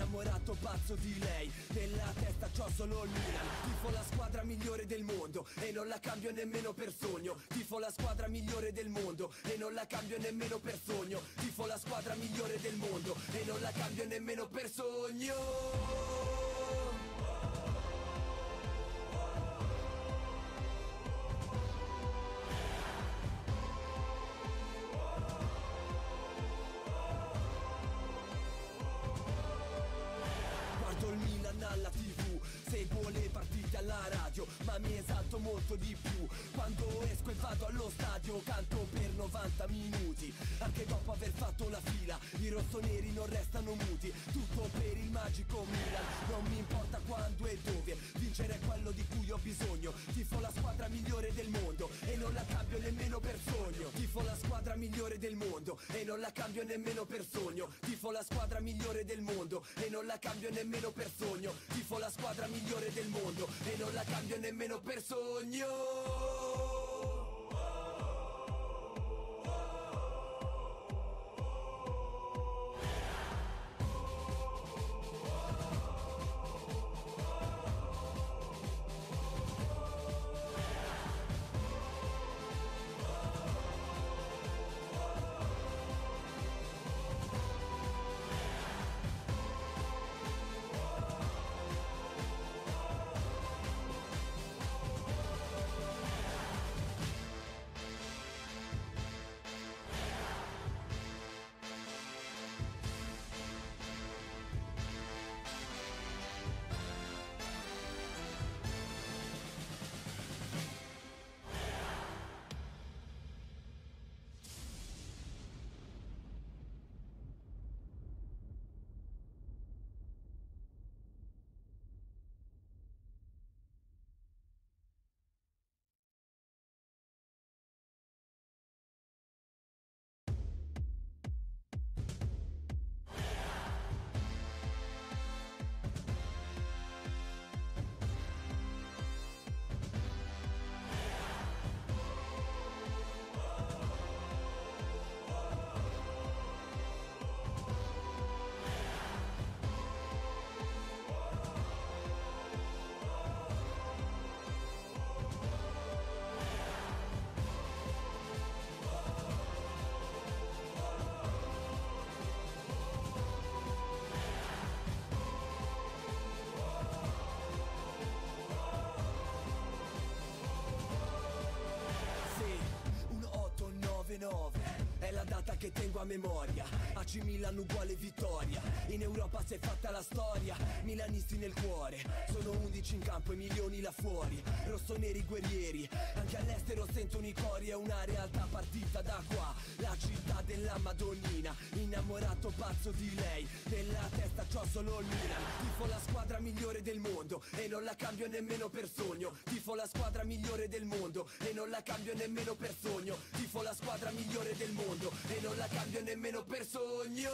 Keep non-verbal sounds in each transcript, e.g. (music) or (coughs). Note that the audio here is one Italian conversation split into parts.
innamorato pazzo di lei Nella testa c'ho solo il Milan Tifo la squadra migliore del mondo E non la cambio nemmeno per sogno Tifo la squadra migliore del mondo E non la cambio nemmeno per sogno Tifo la squadra migliore del mondo E non la cambio nemmeno per sogno nemmeno per sogno Tifo la squadra migliore del mondo E non la cambio nemmeno per sogno que tengo a memoria oggi Milan uguale vittoria In Europa si è fatta la storia Milanisti nel cuore Sono 11 in campo e milioni là fuori Rossoneri guerrieri Anche all'estero sentono i cori È una realtà partita da qua La città della Madonnina Innamorato pazzo di lei Nella testa c'ho solo il Milan Tifo la squadra migliore del mondo E non la cambio nemmeno per sogno Tifo la squadra migliore del mondo E non la cambio nemmeno per sogno Tifo la squadra migliore del mondo E non la cambio nemmeno per sogno Unión.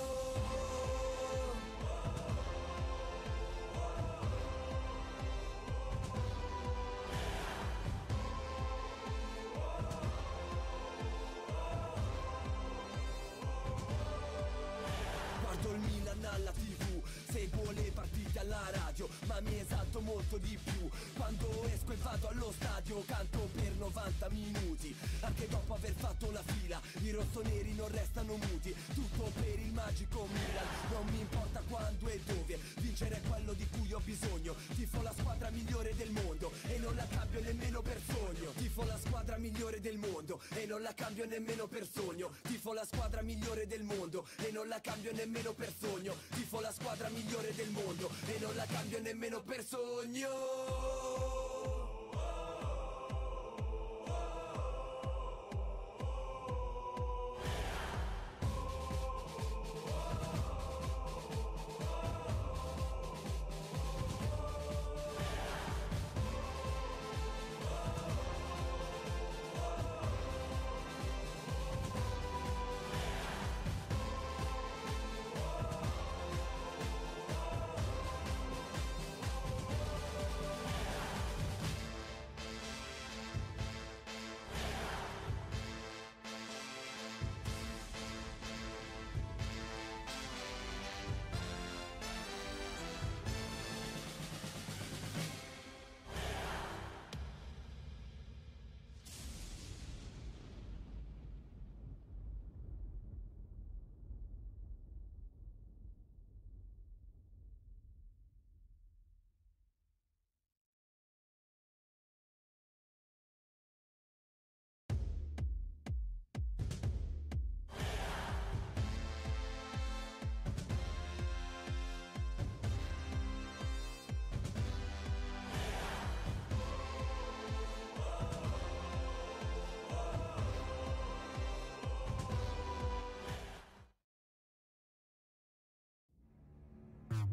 cambio nemmeno per sogno Tifo la squadra migliore del mondo E non la cambio nemmeno per sogno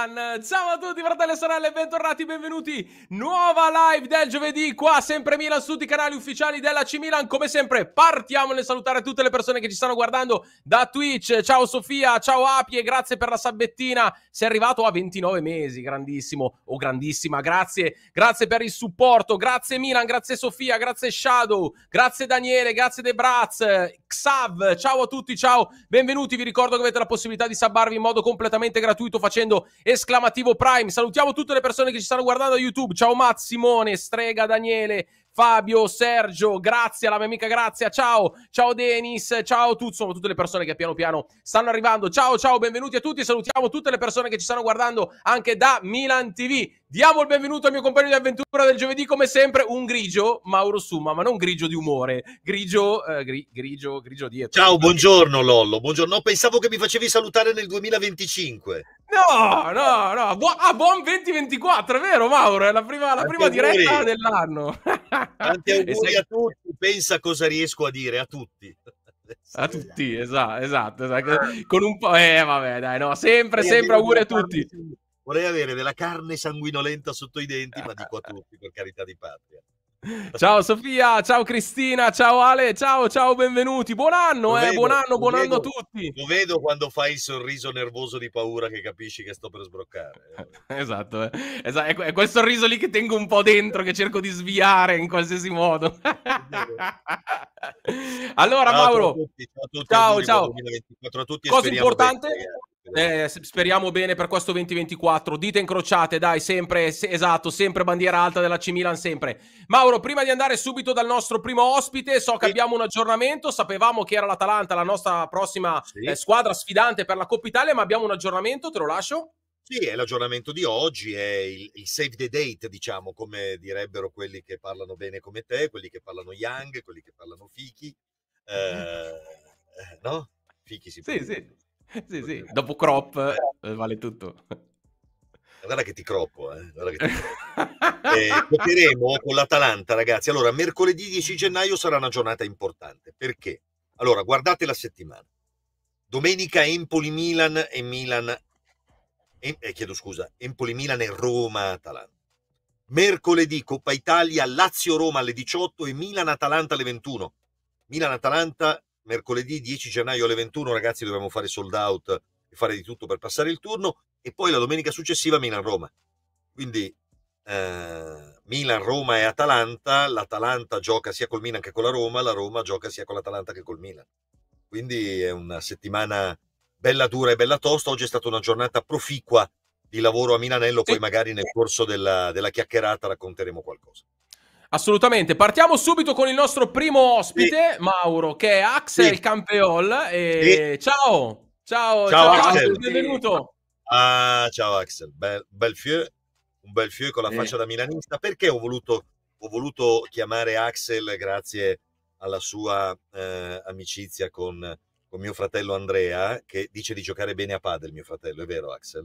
mana Eh, ciao a tutti fratelli e sorelle, bentornati, benvenuti Nuova live del giovedì qua sempre Milan su tutti i canali ufficiali della C Milan Come sempre partiamo nel salutare tutte le persone che ci stanno guardando da Twitch Ciao Sofia, ciao Apie, grazie per la sabbettina Sei arrivato a 29 mesi, grandissimo o oh, grandissima Grazie, grazie per il supporto, grazie Milan, grazie Sofia, grazie Shadow Grazie Daniele, grazie De Braz, Xav, ciao a tutti, ciao Benvenuti, vi ricordo che avete la possibilità di sabbarvi in modo completamente gratuito facendo esclamazione esclamativo Prime. Salutiamo tutte le persone che ci stanno guardando da YouTube. Ciao Matt, Simone, Strega, Daniele, Fabio, Sergio, grazie alla mia amica Grazia, ciao, ciao Denis, ciao tutti, insomma tutte le persone che piano piano stanno arrivando, ciao ciao, benvenuti a tutti, salutiamo tutte le persone che ci stanno guardando anche da Milan TV, Diamo il benvenuto al mio compagno di avventura del giovedì, come sempre, un grigio, Mauro Summa, ma non grigio di umore, grigio, eh, gri, grigio, grigio dietro. Ciao, buongiorno Lollo, buongiorno. No, pensavo che mi facevi salutare nel 2025. No, no, no, Bu- ah, buon 2024, è vero Mauro, è la prima, la prima diretta dell'anno. Tanti (laughs) auguri sei... a tutti, pensa cosa riesco a dire a tutti (laughs) a tutti esatto, esatto, esatto. con un po' eh vabbè dai no sempre sempre auguri a tutti Vorrei avere della carne sanguinolenta sotto i denti, ma dico a tutti, per carità di patria. (laughs) Ciao Sofia, ciao Cristina, ciao Ale, ciao ciao, benvenuti. Buon anno, eh, buon anno, buon vedo, anno a tutti. Lo vedo quando fai il sorriso nervoso di paura che capisci che sto per sbroccare. Eh, (laughs) esatto, eh. esatto, è, quel sorriso lì che tengo un po' dentro, che cerco di sviare in qualsiasi modo. (laughs) allora ciao Mauro, a tutti, ciao, a tutti, ciao, ciao. a tutti. Cosa importante... Bene, eh, speriamo bene per questo 2024. Dite incrociate, dai, sempre, esatto, sempre bandiera alta della C Milan, sempre. Mauro, prima di andare subito dal nostro primo ospite, so che sì. abbiamo un aggiornamento, sapevamo che era l'Atalanta la nostra prossima sì. eh, squadra sfidante per la Coppa Italia, ma abbiamo un aggiornamento, te lo lascio. Sì, è l'aggiornamento di oggi, è il, il, save the date, diciamo, come direbbero quelli che parlano bene come te, quelli che parlano Young, quelli che parlano Fichi. Mm-hmm. Eh, eh, no? Fichi si sì, può. Sì, sì sì, sì, dopo crop eh, vale tutto. Guarda che ti croppo, eh. Guarda che ti croppo. (laughs) eh, con l'Atalanta, ragazzi. Allora, mercoledì 10 gennaio sarà una giornata importante. Perché? Allora, guardate la settimana. Domenica Empoli-Milan e Milan... E, eh, chiedo scusa, Empoli-Milan e Roma-Atalanta. Mercoledì Coppa Italia, Lazio-Roma alle 18 e Milan-Atalanta alle 21. Milan-Atalanta mercoledì 10 gennaio alle 21, ragazzi, dobbiamo fare sold out e fare di tutto per passare il turno. E poi la domenica successiva Milan-Roma. Quindi eh, Milan-Roma e Atalanta, l'Atalanta gioca sia col Milan che con la Roma, la Roma gioca sia con l'Atalanta che col Milan. Quindi è una settimana bella dura e bella tosta. Oggi è stata una giornata proficua di lavoro a Milanello, poi magari nel corso della, della chiacchierata racconteremo qualcosa. Assolutamente, partiamo subito con il nostro primo ospite, sì. Mauro, che è Axel sì. Campeol. E... Sì. Ciao, ciao, ciao, ciao Axel, benvenuto. Ah, ciao Axel, bel, bel fieu, un bel fieu con la faccia da milanista. Perché ho voluto, ho voluto, chiamare Axel grazie alla sua eh, amicizia con, con mio fratello Andrea, che dice di giocare bene a padel, mio fratello, è vero Axel?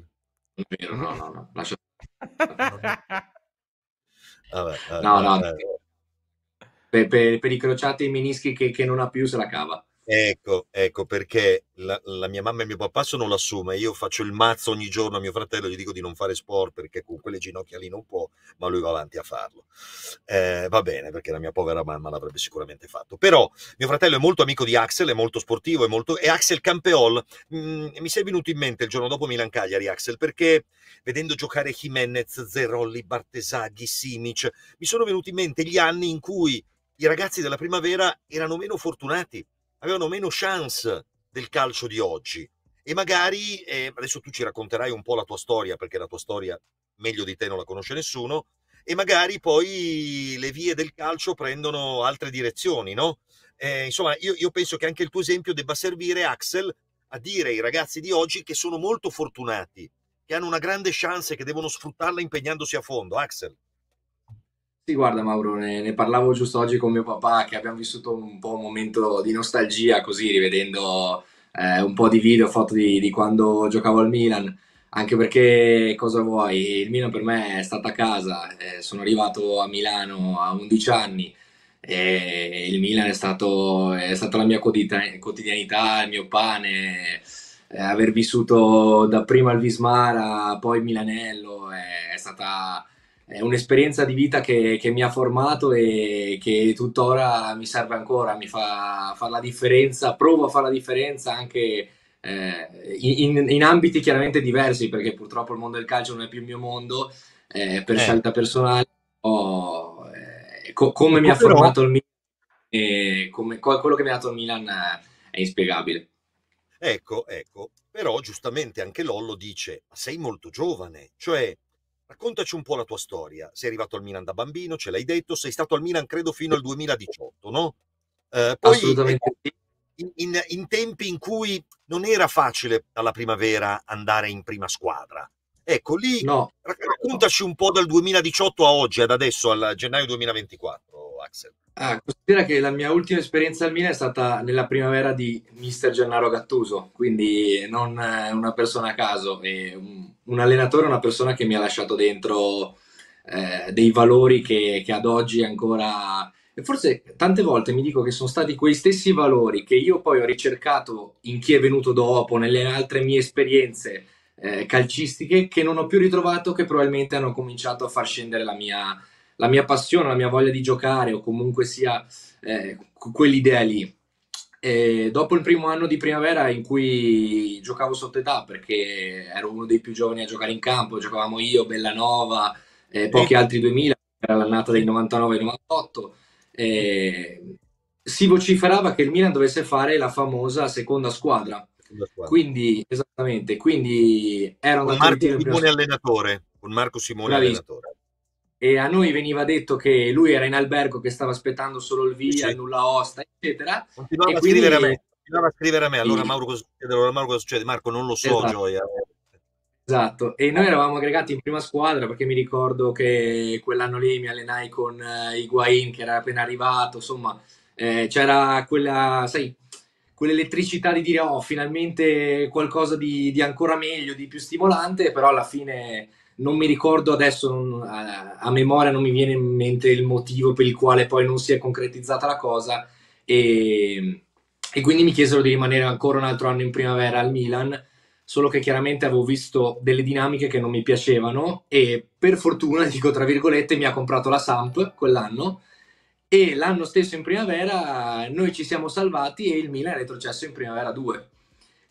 È vero, no, no, no, lascia... (laughs) vabbè, vabbè, no, no. Per, per, per, i crociati e i menischi che, che non ha più se la cava. Ecco, ecco perché la, la mia mamma e mio papà sono lassù, ma io faccio il mazzo ogni giorno a mio fratello, gli dico di non fare sport perché con quelle ginocchia lì non può, ma lui va avanti a farlo. Eh, va bene, perché la mia povera mamma l'avrebbe sicuramente fatto. Però mio fratello è molto amico di Axel, è molto sportivo, è molto... e Axel Campeol mh, mm, mi sei venuto in mente il giorno dopo Milan Cagliari, Axel, perché vedendo giocare Jimenez, Zerolli, Bartesaghi, Simic, mi sono venuti in mente gli anni in cui i ragazzi della primavera erano meno fortunati avevano meno chance del calcio di oggi. E magari, eh, adesso tu ci racconterai un po' la tua storia, perché la tua storia meglio di te non la conosce nessuno, e magari poi le vie del calcio prendono altre direzioni, no? Eh, insomma, io, io penso che anche il tuo esempio debba servire, Axel, a dire ai ragazzi di oggi che sono molto fortunati, che hanno una grande chance e che devono sfruttarla impegnandosi a fondo. Axel. Sì, guarda Mauro, ne, ne parlavo giusto oggi con mio papà che abbiamo vissuto un po' un momento di nostalgia così, rivedendo eh, un po' di video, foto di, di quando giocavo al Milan, anche perché cosa vuoi, il Milan per me è stata casa, eh, sono arrivato a Milano a 11 anni e il Milan è, stato, è stata la mia quotidianità, il mio pane, eh, aver vissuto dapprima il Vismara, poi Milanello, è stata è un'esperienza di vita che, che, mi ha formato e che tuttora mi serve ancora, mi fa fare la differenza, provo a fare la differenza anche eh, in, in, ambiti chiaramente diversi, perché purtroppo il mondo del calcio non è più il mio mondo, eh, per eh. scelta personale, oh, co- come mi ha formato il Milan, eh, come, quello che mi ha dato il Milan eh, è inspiegabile. Ecco, ecco, però giustamente anche Lollo dice, sei molto giovane, cioè Raccontaci un po' la tua storia. Sei arrivato al Milan da bambino, ce l'hai detto, sei stato al Milan credo fino al 2018, no? Eh, poi, Assolutamente sì. In, in, in, tempi in cui non era facile alla primavera andare in prima squadra. Ecco, lì no. raccontaci un po' dal 2018 a oggi, ad adesso, al gennaio 2024. Axel? Ah, considera che la mia ultima esperienza al Milan è stata nella primavera di mister Gennaro Gattuso, quindi non eh, una persona a caso, un, un allenatore, una persona che mi ha lasciato dentro eh, dei valori che, che, ad oggi ancora... E forse tante volte mi dico che sono stati quei stessi valori che io poi ho ricercato in chi è venuto dopo, nelle altre mie esperienze eh, calcistiche, che non ho più ritrovato, che probabilmente hanno cominciato a far scendere la mia la mia passione, la mia voglia di giocare o comunque sia eh, quell'idea lì. E dopo il primo anno di primavera in cui giocavo sotto età perché ero uno dei più giovani a giocare in campo, giocavamo io, Bellanova, eh, pochi altri 2000, era l'annata del 99-98, eh, si vociferava che il Milan dovesse fare la famosa seconda squadra. Seconda squadra. Quindi, esattamente, quindi era un Marco Simone allenatore, con Marco Simone Bravissimo. allenatore e a noi veniva detto che lui era in albergo che stava aspettando solo il via, sì. nulla osta, eccetera. Continuava e a quindi... scrivere a me, continuava a scrivere a me, allora Mauro cosa succede, allora Mauro cosa succede, Marco non lo so, esatto. Gioia. Esatto, e noi eravamo aggregati in prima squadra perché mi ricordo che quell'anno lì mi allenai con eh, Higuain che era appena arrivato, insomma eh, c'era quella, sai, quell'elettricità di dire oh finalmente qualcosa di, di ancora meglio, di più stimolante, però alla fine non mi ricordo adesso non, a, a, memoria non mi viene in mente il motivo per il quale poi non si è concretizzata la cosa e, e, quindi mi chiesero di rimanere ancora un altro anno in primavera al Milan solo che chiaramente avevo visto delle dinamiche che non mi piacevano e per fortuna, (laughs) dico tra virgolette, mi ha comprato la Samp quell'anno e l'anno stesso in primavera noi ci siamo salvati e il Milan è retrocesso in primavera 2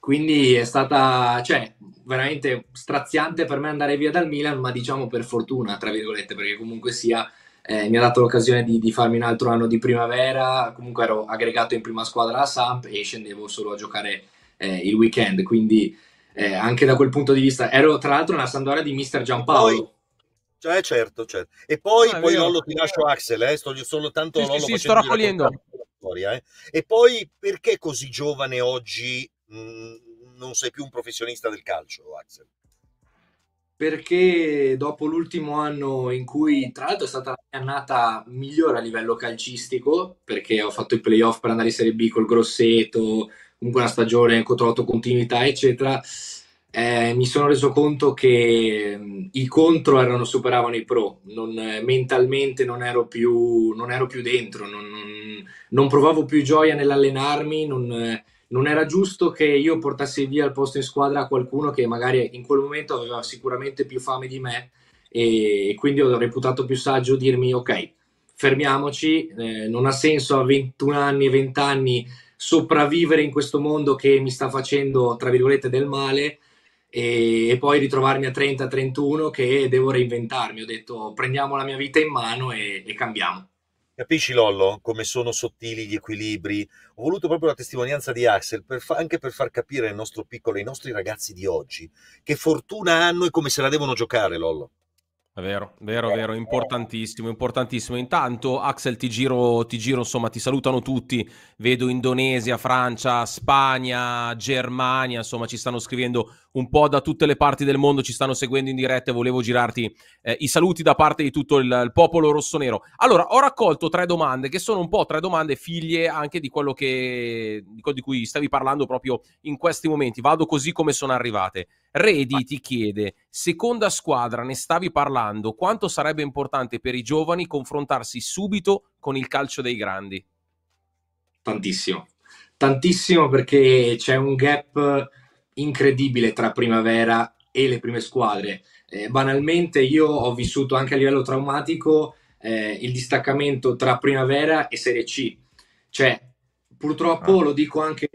quindi è stata, cioè, veramente straziante per me andare via dal Milan, ma diciamo per fortuna, tra virgolette, perché comunque sia eh, mi ha dato l'occasione di, di, farmi un altro anno di primavera, comunque ero aggregato in prima squadra alla Samp e scendevo solo a giocare eh, il weekend, quindi eh, anche da quel punto di vista ero tra l'altro una sandoria di mister Giampaolo. Poi... Cioè, certo, certo. E poi, ah, poi Lollo, ti lascio Axel, eh? sto solo tanto sì, Lollo sì, sto raccogliendo. Storia, eh? E poi perché così giovane oggi Mhmm, non sei più un professionista del calcio, Axel? Perché dopo l'ultimo anno in cui tra l'altro è stata la mia annata migliore a livello calcistico, perché ho fatto i playoff per andare in Serie B col Grosseto, comunque una stagione ho trovato continuità, eccetera, eh, mi sono reso conto che mhmm, i contro erano, superavano i pro, non, mentalmente non ero più, non ero più dentro, non, non, provavo più gioia nell'allenarmi, non, eh, non era giusto che io portassi via il posto in squadra a qualcuno che magari in quel momento aveva sicuramente più fame di me e quindi ho reputato più saggio dirmi ok, fermiamoci, eh, non ha senso a 21 anni, 20 anni sopravvivere in questo mondo che mi sta facendo, tra virgolette, del male e, e poi ritrovarmi a 30, 31 che devo reinventarmi. Ho detto prendiamo la mia vita in mano e, e cambiamo. Capisci Lollo come sono sottili gli equilibri? Ho voluto proprio la testimonianza di Axel per fa- anche per far capire al nostro piccolo, ai nostri ragazzi di oggi, che fortuna hanno e come se la devono giocare Lollo. Vero, vero, vero, importantissimo, importantissimo. Intanto, Axel, ti giro, ti giro, insomma, ti salutano tutti. Vedo Indonesia, Francia, Spagna, Germania, insomma, ci stanno scrivendo un po' da tutte le parti del mondo, ci stanno seguendo in diretta e volevo girarti eh, i saluti da parte di tutto il, il popolo rossonero. Allora, ho raccolto tre domande che sono un po' tre domande figlie anche di quello, che, di, quello di cui stavi parlando proprio in questi momenti. Vado così come sono arrivate. Redi ti chiede, seconda squadra, ne stavi parlando? valutando quanto sarebbe importante per i giovani confrontarsi subito con il calcio dei grandi? Tantissimo, tantissimo perché c'è un gap incredibile tra primavera e le prime squadre. Eh, banalmente io ho vissuto anche a livello traumatico eh, il distaccamento tra primavera e Serie C. Cioè, Purtroppo, ah. lo dico anche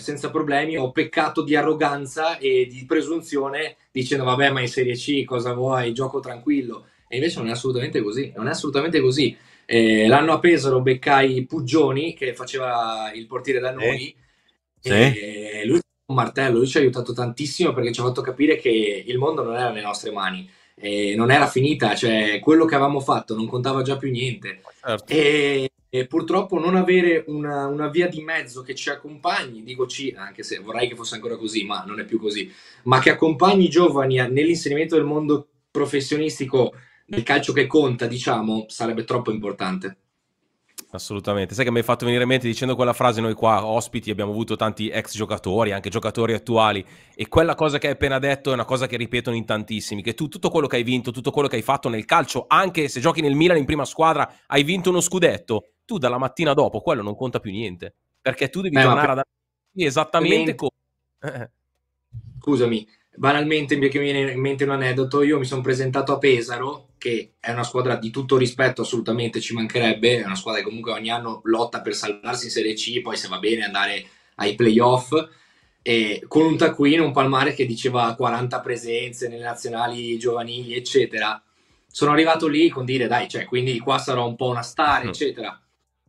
senza problemi, ho peccato di arroganza e di presunzione dicendo vabbè ma in Serie C cosa vuoi, gioco tranquillo. E invece non è assolutamente così, non è assolutamente così. Eh, l'anno a Pesaro beccai Puggioni che faceva il portiere da noi. Sì. E sì. lui un martello, lui ci ha aiutato tantissimo perché ci ha fatto capire che il mondo non era nelle nostre mani. E eh, non era finita, cioè quello che avevamo fatto non contava già più niente. Certo. E e purtroppo non avere una, una, via di mezzo che ci accompagni, dico ci, anche se vorrei che fosse ancora così, ma non è più così, ma che accompagni i giovani nell'inserimento del mondo professionistico del calcio che conta, diciamo, sarebbe troppo importante. Assolutamente, sai che mi hai fatto venire in mente dicendo quella frase noi qua ospiti abbiamo avuto tanti ex giocatori, anche giocatori attuali e quella cosa che hai appena detto è una cosa che ripetono in tantissimi, che tu tutto quello che hai vinto, tutto quello che hai fatto nel calcio, anche se giochi nel Milan in prima squadra, hai vinto uno scudetto, tu dalla mattina dopo quello non conta più niente, perché tu devi Beh, tornare per... ad esattamente come... Eh, eh. Scusami, banalmente mi viene in mente un aneddoto, io mi sono presentato a Pesaro, che è una squadra di tutto rispetto assolutamente, ci mancherebbe, è una squadra che comunque ogni anno lotta per salvarsi in Serie C, poi se va bene andare ai playoff, e con un taccuino, un palmare che diceva 40 presenze nelle nazionali giovanili, eccetera. Sono arrivato lì con dire, dai, cioè, quindi qua sarò un po' una star, mm. eccetera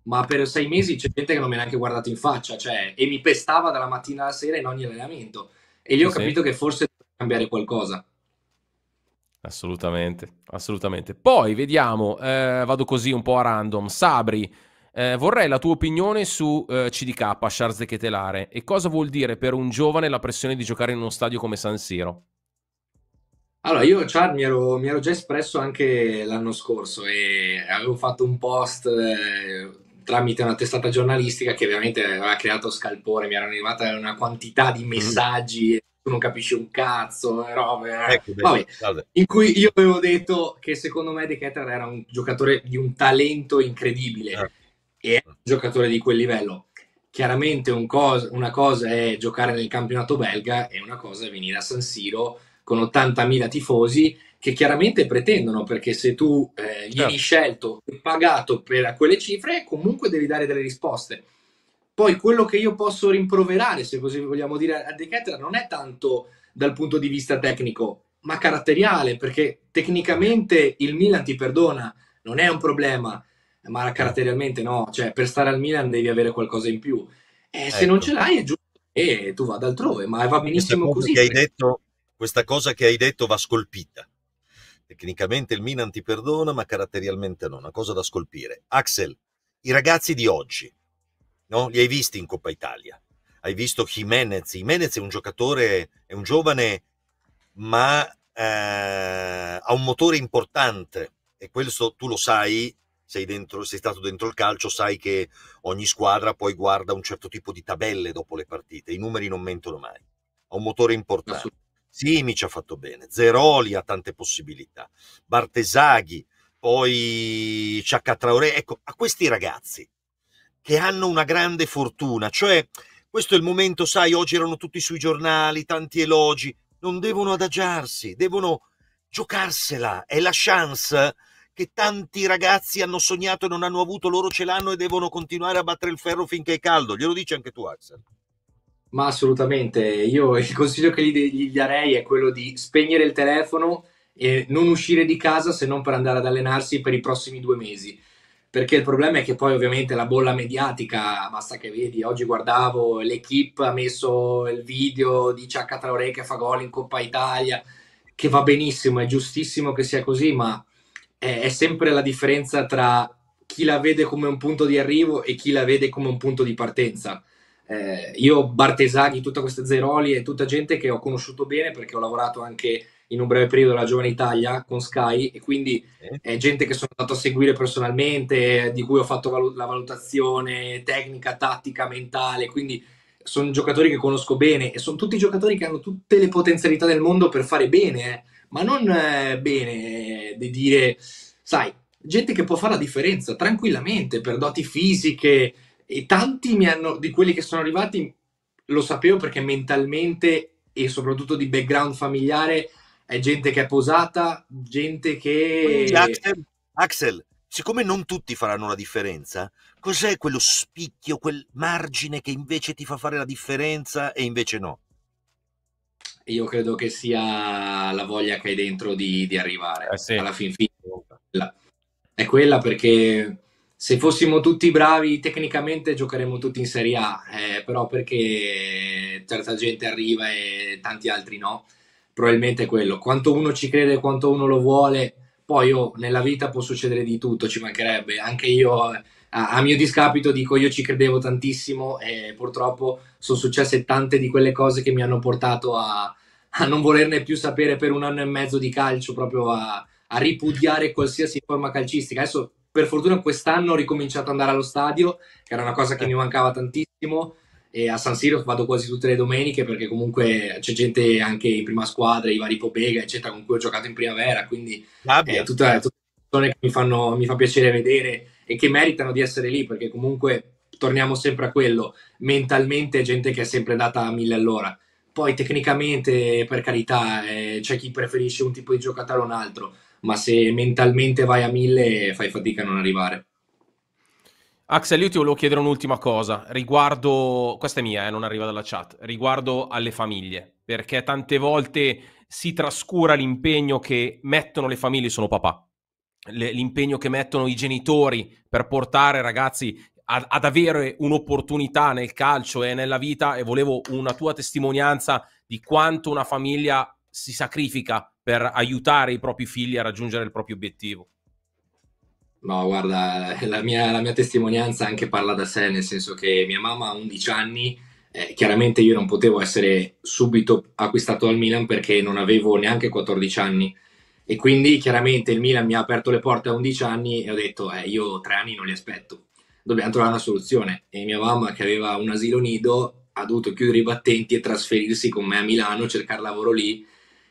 ma per sei mesi c'è gente che non mi ha neanche guardato in faccia, cioè, e mi pestava dalla mattina alla sera in ogni allenamento. E lì ho sì. capito che forse devo cambiare qualcosa. Assolutamente, assolutamente. Poi vediamo, eh, vado così un po' a random. Sabri, eh, vorrei la tua opinione su eh, CDK, Charles De Chetelare, e cosa vuol dire per un giovane la pressione di giocare in uno stadio come San Siro? Allora, io Char mi ero, mi ero già espresso anche l'anno scorso e avevo fatto un post eh, tramite una testata giornalistica che veramente aveva creato scalpore, mi erano arrivate una quantità di mm. messaggi, mm. non capisci un cazzo, eh, robe, eh. ecco, vabbè, in cui io avevo detto che secondo me Decatur era un giocatore di un talento incredibile eh. e un giocatore di quel livello. Chiaramente un cosa, una cosa è giocare nel campionato belga e una cosa è venire a San Siro con 80.000 tifosi che chiaramente pretendono, perché se tu eh, vieni certo. scelto e pagato per quelle cifre, comunque devi dare delle risposte. Poi quello che io posso rimproverare, se così vogliamo dire, a De non è tanto dal punto di vista tecnico, ma caratteriale, perché tecnicamente il Milan ti perdona, non è un problema, ma caratterialmente no, cioè per stare al Milan devi avere qualcosa in più. E eh, ecco. se non ecco. ce l'hai è giusto e tu vada altrove, ma va benissimo così. Detto, questa cosa che hai detto va scolpita Tecnicamente il Milan ti perdona, ma caratterialmente no, una cosa da scolpire. Axel, i ragazzi di oggi, no? li hai visti in Coppa Italia? Hai visto Jimenez? Jimenez è un giocatore, è un giovane, ma eh, ha un motore importante e questo tu lo sai sei, dentro, sei, stato dentro il calcio, sai che ogni squadra poi guarda un certo tipo di tabelle dopo le partite, i numeri non mentono mai, ha un motore importante. Simi ci ha fatto bene, Zeroli ha tante possibilità, Bartesaghi, poi Ciacca Traoré, ecco, a questi ragazzi che hanno una grande fortuna, cioè questo è il momento, sai, oggi erano tutti sui giornali, tanti elogi, non devono adagiarsi, devono giocarsela, è la chance che tanti ragazzi hanno sognato e non hanno avuto, loro ce l'hanno e devono continuare a battere il ferro finché è caldo, glielo dici anche tu Axel. Ma assolutamente, io (laughs) il consiglio che gli, darei è quello di spegnere il telefono e non uscire di casa se non per andare ad allenarsi per i prossimi due mesi. Perché il problema è che poi ovviamente la bolla mediatica, basta che vedi, oggi guardavo l'equipe ha messo il video di Ciacca Traoré che fa gol in Coppa Italia, che va benissimo, è giustissimo che sia così, ma è, è sempre la differenza tra chi la vede come un punto di arrivo e chi la vede come un punto di partenza eh, io Bartesaghi, tutta questa Zeroli e tutta gente che ho conosciuto bene perché ho lavorato anche in un breve periodo alla Giovane Italia con Sky e quindi è gente che sono andato a seguire personalmente, di cui ho fatto valut- la valutazione tecnica, tattica, mentale, quindi sono giocatori che conosco bene e sono tutti giocatori che hanno tutte le potenzialità del mondo per fare bene, eh. ma non eh, bene eh, di dire, sai, gente che può fare la differenza tranquillamente per doti fisiche, e tanti mi hanno, di quelli che sono arrivati, lo sapevo perché mentalmente e soprattutto di background familiare è gente che è posata, gente che... Axel, Axel, siccome non tutti faranno la differenza, cos'è quello spicchio, quel margine che invece ti fa fare la differenza e invece no? Io credo che sia la voglia che hai dentro di, di arrivare eh sì. alla fin fine. È quella perché se fossimo tutti bravi tecnicamente giocheremmo tutti in Serie A, eh, però perché certa gente arriva e tanti altri no, probabilmente è quello. Quanto uno ci crede, quanto uno lo vuole, poi oh, nella vita può succedere di tutto, ci mancherebbe. Anche io a, a mio discapito dico io ci credevo tantissimo e purtroppo sono successe tante di quelle cose che mi hanno portato a, a non volerne più sapere per un anno e mezzo di calcio, proprio a, a ripudiare qualsiasi forma calcistica. Adesso per fortuna quest'anno ho ricominciato ad andare allo stadio, che era una cosa che eh. mi mancava tantissimo. E a San Siro vado quasi tutte le domeniche perché comunque c'è gente anche in prima squadra, i vari Pobega, eccetera, con cui ho giocato in primavera, quindi ah, è eh, tutta, persone che mi, fanno, mi fa piacere vedere e che meritano di essere lì perché comunque torniamo sempre a quello, mentalmente gente che è sempre data a mille all'ora. Poi tecnicamente, per carità, eh, c'è chi preferisce un tipo di giocatore o un altro, ma se mentalmente vai a mille fai fatica a non arrivare. Axel, io ti volevo chiedere un'ultima cosa riguardo, questa è mia, eh, non arriva dalla chat, riguardo alle famiglie, perché tante volte si trascura l'impegno che mettono le famiglie, sono papà, le, l'impegno che mettono i genitori per portare ragazzi ad, ad avere un'opportunità nel calcio e nella vita e volevo una tua testimonianza di quanto una famiglia si sacrifica per aiutare i propri figli a raggiungere il proprio obiettivo. No, guarda, la mia, la mia testimonianza anche parla da sé, nel senso che mia mamma ha 11 anni, eh, chiaramente io non potevo essere subito acquistato al Milan perché non avevo neanche 14 anni e quindi chiaramente il Milan mi ha aperto le porte a 11 anni e ho detto eh, io tre anni non li aspetto, dobbiamo trovare una soluzione e mia mamma che aveva un asilo nido ha dovuto chiudere i battenti e trasferirsi con me a Milano, cercare lavoro lì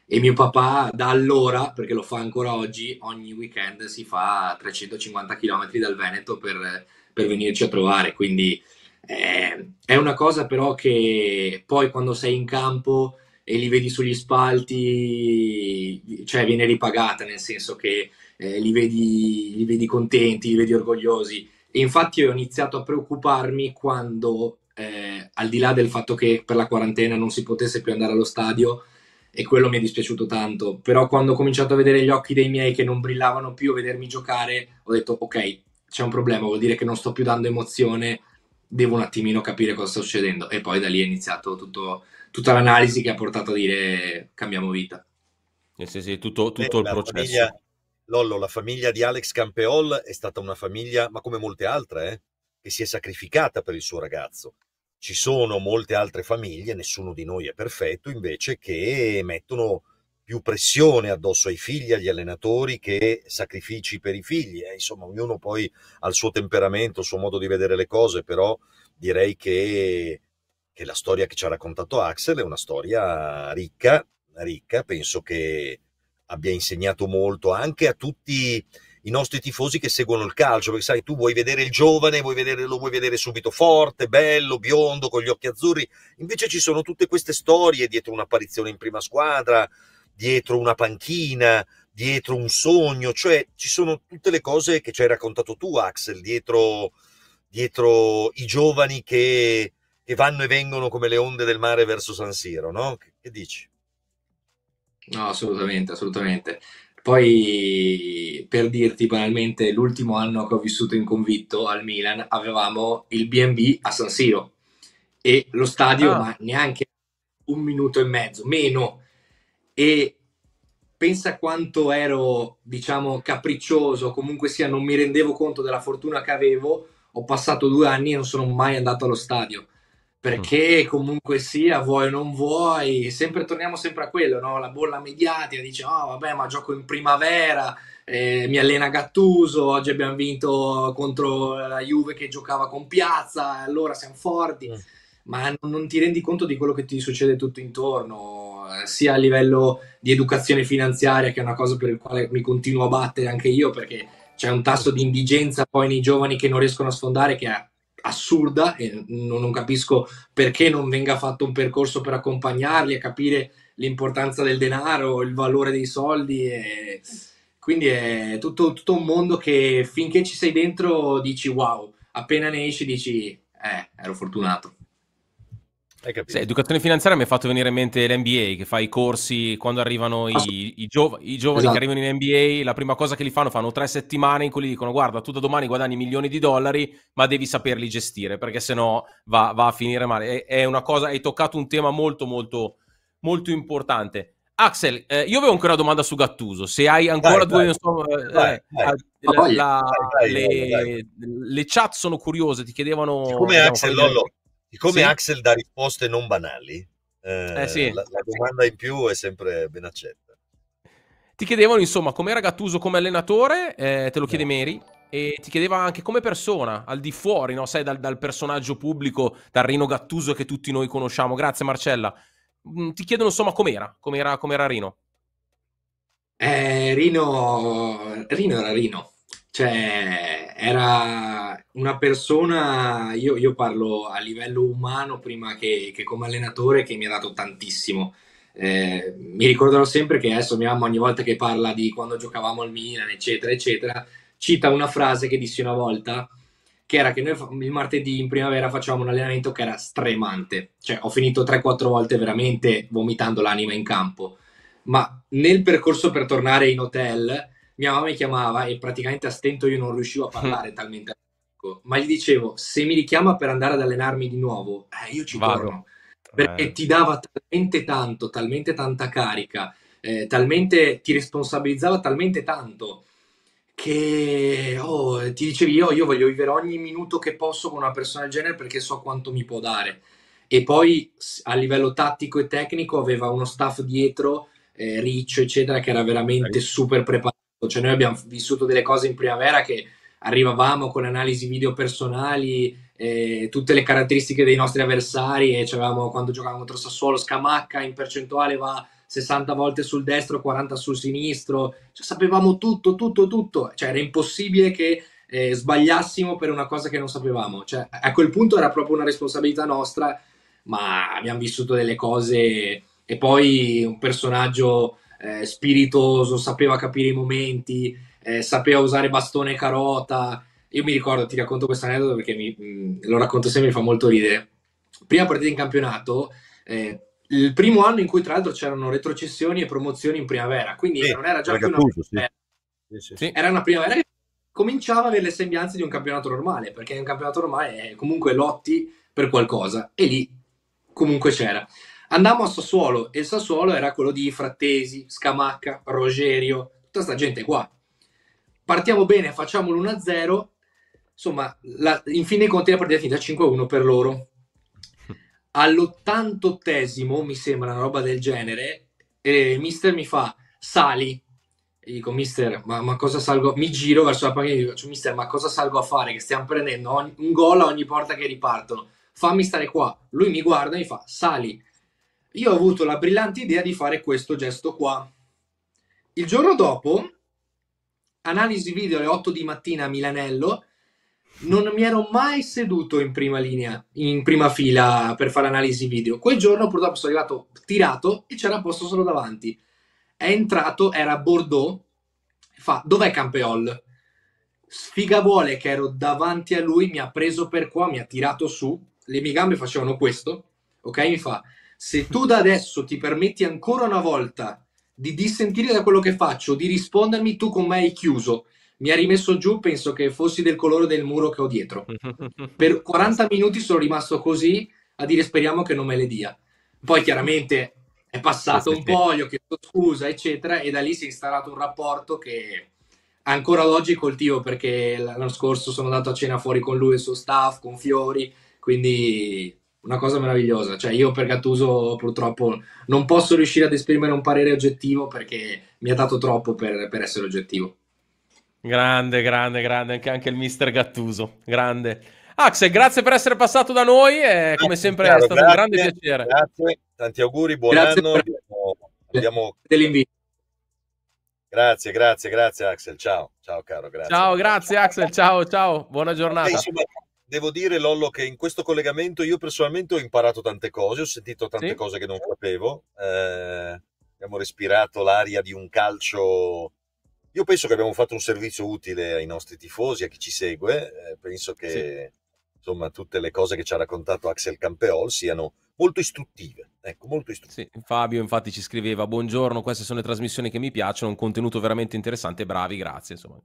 e mio papà da allora, perché lo fa ancora oggi, ogni weekend si fa 350 km dal Veneto per, per venirci a trovare. Quindi eh, è una cosa però che poi quando sei in campo e li vedi sugli spalti, cioè viene ripagata, nel senso che eh, li, vedi, li, vedi, contenti, li vedi orgogliosi. E infatti ho iniziato a preoccuparmi quando, eh, al di là del fatto che per la quarantena non si potesse più andare allo stadio, e quello mi è dispiaciuto tanto. Però quando ho cominciato a vedere gli occhi dei miei che non brillavano più, a vedermi giocare, ho detto ok, c'è un problema, vuol dire che non sto più dando emozione, devo un attimino capire cosa sta succedendo. E poi da lì è iniziato tutto, tutta l'analisi che ha portato a dire cambiamo vita. Eh sì, sì, tutto, tutto il processo. Famiglia, Lollo, la famiglia di Alex Campeol è stata una famiglia, ma come molte altre, eh, che si è sacrificata per il suo ragazzo. Ci sono molte altre famiglie, nessuno di noi è perfetto, invece che mettono più pressione addosso ai figli, agli allenatori che sacrifici per i figli. Eh, insomma, ognuno poi ha il suo temperamento, il suo modo di vedere le cose, però direi che, che la storia che ci ha raccontato Axel è una storia ricca, ricca, penso che abbia insegnato molto anche a tutti i nostri tifosi che seguono il calcio, perché sai, tu vuoi vedere il giovane, vuoi vedere, lo vuoi vedere subito forte, bello, biondo, con gli occhi azzurri, invece ci sono tutte queste storie dietro un'apparizione in prima squadra, dietro una panchina, dietro un sogno, cioè ci sono tutte le cose che ci hai raccontato tu, Axel, dietro, dietro i giovani che, che, vanno e vengono come le onde del mare verso San Siro, no? Che, che dici? No, assolutamente, assolutamente. Poi, per dirti banalmente, l'ultimo anno che ho vissuto in convitto al Milan avevamo il B&B a San Siro e lo stadio, ah. ma neanche un minuto e mezzo, meno. E pensa quanto ero, diciamo, capriccioso, comunque sia, non mi rendevo conto della fortuna che avevo. Ho passato due anni e non sono mai andato allo stadio. Mm. perché comunque sia, vuoi o non vuoi, sempre, torniamo sempre a quello, no? la bolla mediatica dice, oh vabbè ma gioco in primavera, eh, mi allena Gattuso, oggi abbiamo vinto contro la Juve che giocava con Piazza, allora siamo forti, mm. ma non, ti rendi conto di quello che ti succede tutto intorno, eh, sia a livello di educazione finanziaria, che è una cosa per la quale mi continuo a battere anche io, perché c'è un tasso di indigenza poi nei giovani che non riescono a sfondare che è assurda e non, non capisco perché non venga fatto un percorso per accompagnarli a capire l'importanza del denaro, il valore dei soldi. E... Quindi è tutto, tutto, un mondo che finché ci sei dentro dici wow, appena ne esci dici eh, ero fortunato. Sì, educazione finanziaria mi ha fatto venire in mente l'NBA che fa i corsi quando arrivano i, i, giov- i giovani esatto. che arrivano in NBA. La prima cosa che li fanno, fanno tre settimane in cui gli dicono: Guarda, tu da domani guadagni milioni di dollari, ma devi saperli gestire perché sennò va, va a finire male. È, è, una cosa, hai toccato un tema molto, molto, molto importante. Axel, eh, io avevo ancora una domanda su Gattuso. Se hai ancora dai, due, le chat sono curiose, ti chiedevano. Come Axel Lollo Siccome sì. Axel dà risposte non banali, eh, eh sì. la, la, domanda in più è sempre ben accetta. Ti chiedevano insomma com'era Gattuso come allenatore, eh, te lo chiede eh. Mary, e ti chiedeva anche come persona, al di fuori, no? Sai, dal, dal, personaggio pubblico, dal Rino Gattuso che tutti noi conosciamo. Grazie Marcella. Mm, ti chiedono insomma com'era, com'era, com'era Rino. Eh, Rino, Rino era Rino cioè, era una persona, io, io parlo a livello umano prima che, che, come allenatore, che mi ha dato tantissimo. Eh, mi ricorderò sempre che adesso mia mamma ogni volta che parla di quando giocavamo al Milan, eccetera, eccetera, cita una frase che dissi una volta, che era che noi il martedì in primavera facevamo un allenamento che era stremante. Cioè, ho finito 3-4 volte veramente vomitando l'anima in campo. Ma nel percorso per tornare in hotel mia mamma mi chiamava e praticamente a stento io non riuscivo a parlare (laughs) talmente amico. ma gli dicevo se mi richiama per andare ad allenarmi di nuovo eh, io ci Vado. torno perché eh. ti dava talmente tanto talmente tanta carica eh, talmente ti responsabilizzava talmente tanto che oh, ti dicevi io, oh, io voglio vivere ogni minuto che posso con una persona del genere perché so quanto mi può dare e poi a livello tattico e tecnico aveva uno staff dietro eh, Riccio eccetera che era veramente super preparato cioè noi abbiamo vissuto delle cose in primavera che arrivavamo con analisi video personali, eh, tutte le caratteristiche dei nostri avversari e avevamo, quando giocavamo contro Sassuolo Scamacca in percentuale va 60 volte sul destro, 40 sul sinistro, cioè, sapevamo tutto, tutto, tutto, cioè era impossibile che eh, sbagliassimo per una cosa che non sapevamo, cioè, a quel punto era proprio una responsabilità nostra, ma abbiamo vissuto delle cose e poi un personaggio eh, spiritoso, sapeva capire i momenti, eh, sapeva usare bastone e carota. Io mi ricordo, ti racconto questo aneddoto perché mi, mh, mm, lo racconto sempre, mi fa molto ridere. Prima partita in campionato, eh, il primo anno in cui tra l'altro c'erano retrocessioni e promozioni in primavera, quindi sì, non era già più una primavera, sì. Sì, era una primavera che cominciava a avere le sembianze di un campionato normale, perché in un campionato normale è comunque lotti per qualcosa e lì comunque c'era. Andammo a Sassuolo e il Sassuolo era quello di Frattesi, Scamacca, Rogerio, tutta questa gente qua. Partiamo bene, facciamo l'1-0. Insomma, la, in fine dei conti la partita è finita 5-1 per loro. (laughs) All'88esimo, mi sembra una roba del genere, il eh, mister mi fa sali. E dico, mister, ma, ma, cosa salgo? Mi giro verso la panchina e dico, cioè, mister, ma cosa salgo a fare? Che stiamo prendendo ogni, un gol a ogni porta che ripartono. Fammi stare qua. Lui mi guarda e mi fa, sali io ho avuto la brillante idea di fare questo gesto qua. Il giorno dopo, analisi video alle 8 di mattina a Milanello, non mi ero mai seduto in prima linea, in prima fila per fare analisi video. Quel giorno purtroppo sono arrivato tirato e c'era un posto solo davanti. È entrato, era a Bordeaux, fa dov'è Campeol? Sfiga vuole che ero davanti a lui, mi ha preso per qua, mi ha tirato su, le mie gambe facevano questo, ok? Mi fa se tu da adesso ti permetti ancora una volta di dissentire da quello che faccio, di rispondermi, tu con me hai chiuso. Mi ha rimesso giù, penso che fossi del colore del muro che ho dietro. (laughs) Per 40 minuti sono rimasto così a dire speriamo che non me le dia. Poi chiaramente è passato un po', gli ho chiesto scusa, eccetera, e da lì si è instaurato un rapporto che ancora ad oggi coltivo perché l'anno scorso sono andato a cena fuori con lui e il suo staff, con Fiori, quindi una cosa meravigliosa. Cioè, io per Gattuso purtroppo non posso riuscire ad esprimere un parere oggettivo perché mi ha dato troppo per, per essere oggettivo. Grande, grande, grande, anche, anche il mister Gattuso, grande. Axel, grazie per essere passato da noi, è come sempre Chiaro, è stato grazie, un grande piacere. Grazie, tanti auguri, buon grazie anno. Per... Abbiamo... dell'invito. Grazie, grazie, grazie Axel, ciao, ciao caro, grazie. Ciao, grazie Axel, ciao, ciao, buona giornata devo dire, Lollo, che in questo collegamento io personalmente ho imparato tante cose, ho sentito tante sì. cose che non sapevo. Eh, abbiamo respirato l'aria di un calcio. Io penso che abbiamo fatto un servizio utile ai nostri tifosi, a chi ci segue. Eh, penso che sì. insomma, tutte le cose che ci ha raccontato Axel Campeol siano molto istruttive. Ecco, molto istruttive. Sì, Fabio infatti ci scriveva, buongiorno, queste sono le trasmissioni che mi piacciono, un contenuto veramente interessante, bravi, grazie. Insomma.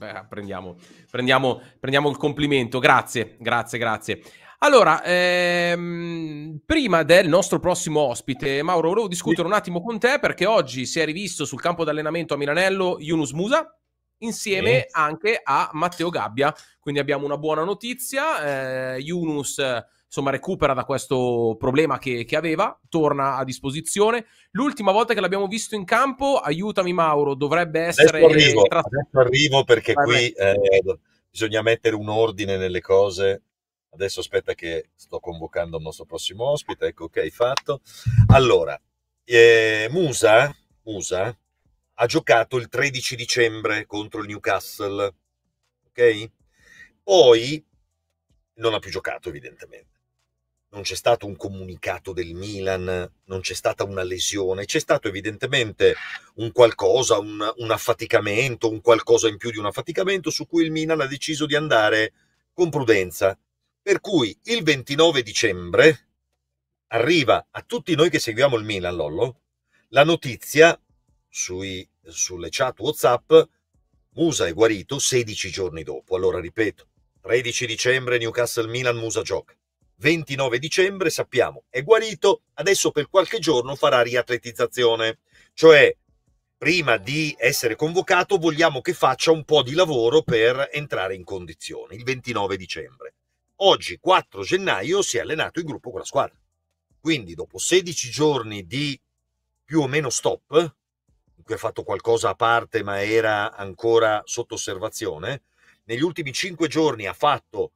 Beh, prendiamo, prendiamo, prendiamo, il complimento, grazie, grazie, grazie. Allora, ehm, prima del nostro prossimo ospite, Mauro, volevo discutere un attimo con te perché oggi si è rivisto sul campo d'allenamento a Milanello Yunus Musa insieme eh. anche a Matteo Gabbia, quindi abbiamo una buona notizia, eh, Yunus insomma recupera da questo problema che, che aveva, torna a disposizione. L'ultima volta che l'abbiamo visto in campo, aiutami Mauro, dovrebbe essere... Adesso arrivo, tra... adesso arrivo perché Vai qui eh, bisogna mettere un ordine nelle cose. Adesso aspetta che sto convocando il nostro prossimo ospite, ecco ok, fatto. Allora, eh, Musa, Musa ha giocato il 13 dicembre contro il Newcastle, ok? Poi non ha più giocato evidentemente non c'è stato un comunicato del Milan, non c'è stata una lesione, c'è stato evidentemente un qualcosa, un, un, affaticamento, un qualcosa in più di un affaticamento su cui il Milan ha deciso di andare con prudenza. Per cui il 29 dicembre arriva a tutti noi che seguiamo il Milan, Lollo, la notizia sui, sulle chat WhatsApp, Musa è guarito 16 giorni dopo. Allora ripeto, 13 dicembre Newcastle Milan, Musa gioca. 29 dicembre sappiamo è guarito, adesso per qualche giorno farà riatletizzazione, cioè prima di essere convocato vogliamo che faccia un po' di lavoro per entrare in condizione, il 29 dicembre. Oggi 4 gennaio si è allenato in gruppo con la squadra, quindi dopo 16 giorni di più o meno stop, in cui ha fatto qualcosa a parte ma era ancora sotto osservazione, negli ultimi 5 giorni ha fatto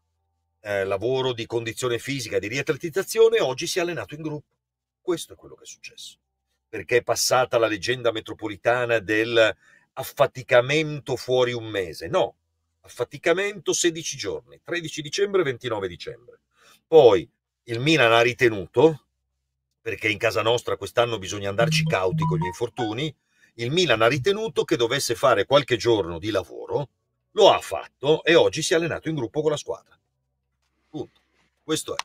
eh, lavoro di condizione fisica, di riatletizzazione, oggi si è allenato in gruppo. Questo è quello che è successo. Perché è passata la leggenda metropolitana del affaticamento fuori un mese. No, affaticamento 16 giorni, 13 dicembre 29 dicembre. Poi il Milan ha ritenuto, perché in casa nostra quest'anno bisogna andarci cauti con gli infortuni, il Milan ha ritenuto che dovesse fare qualche giorno di lavoro, lo ha fatto e oggi si è allenato in gruppo con la squadra. Punto. Questo è.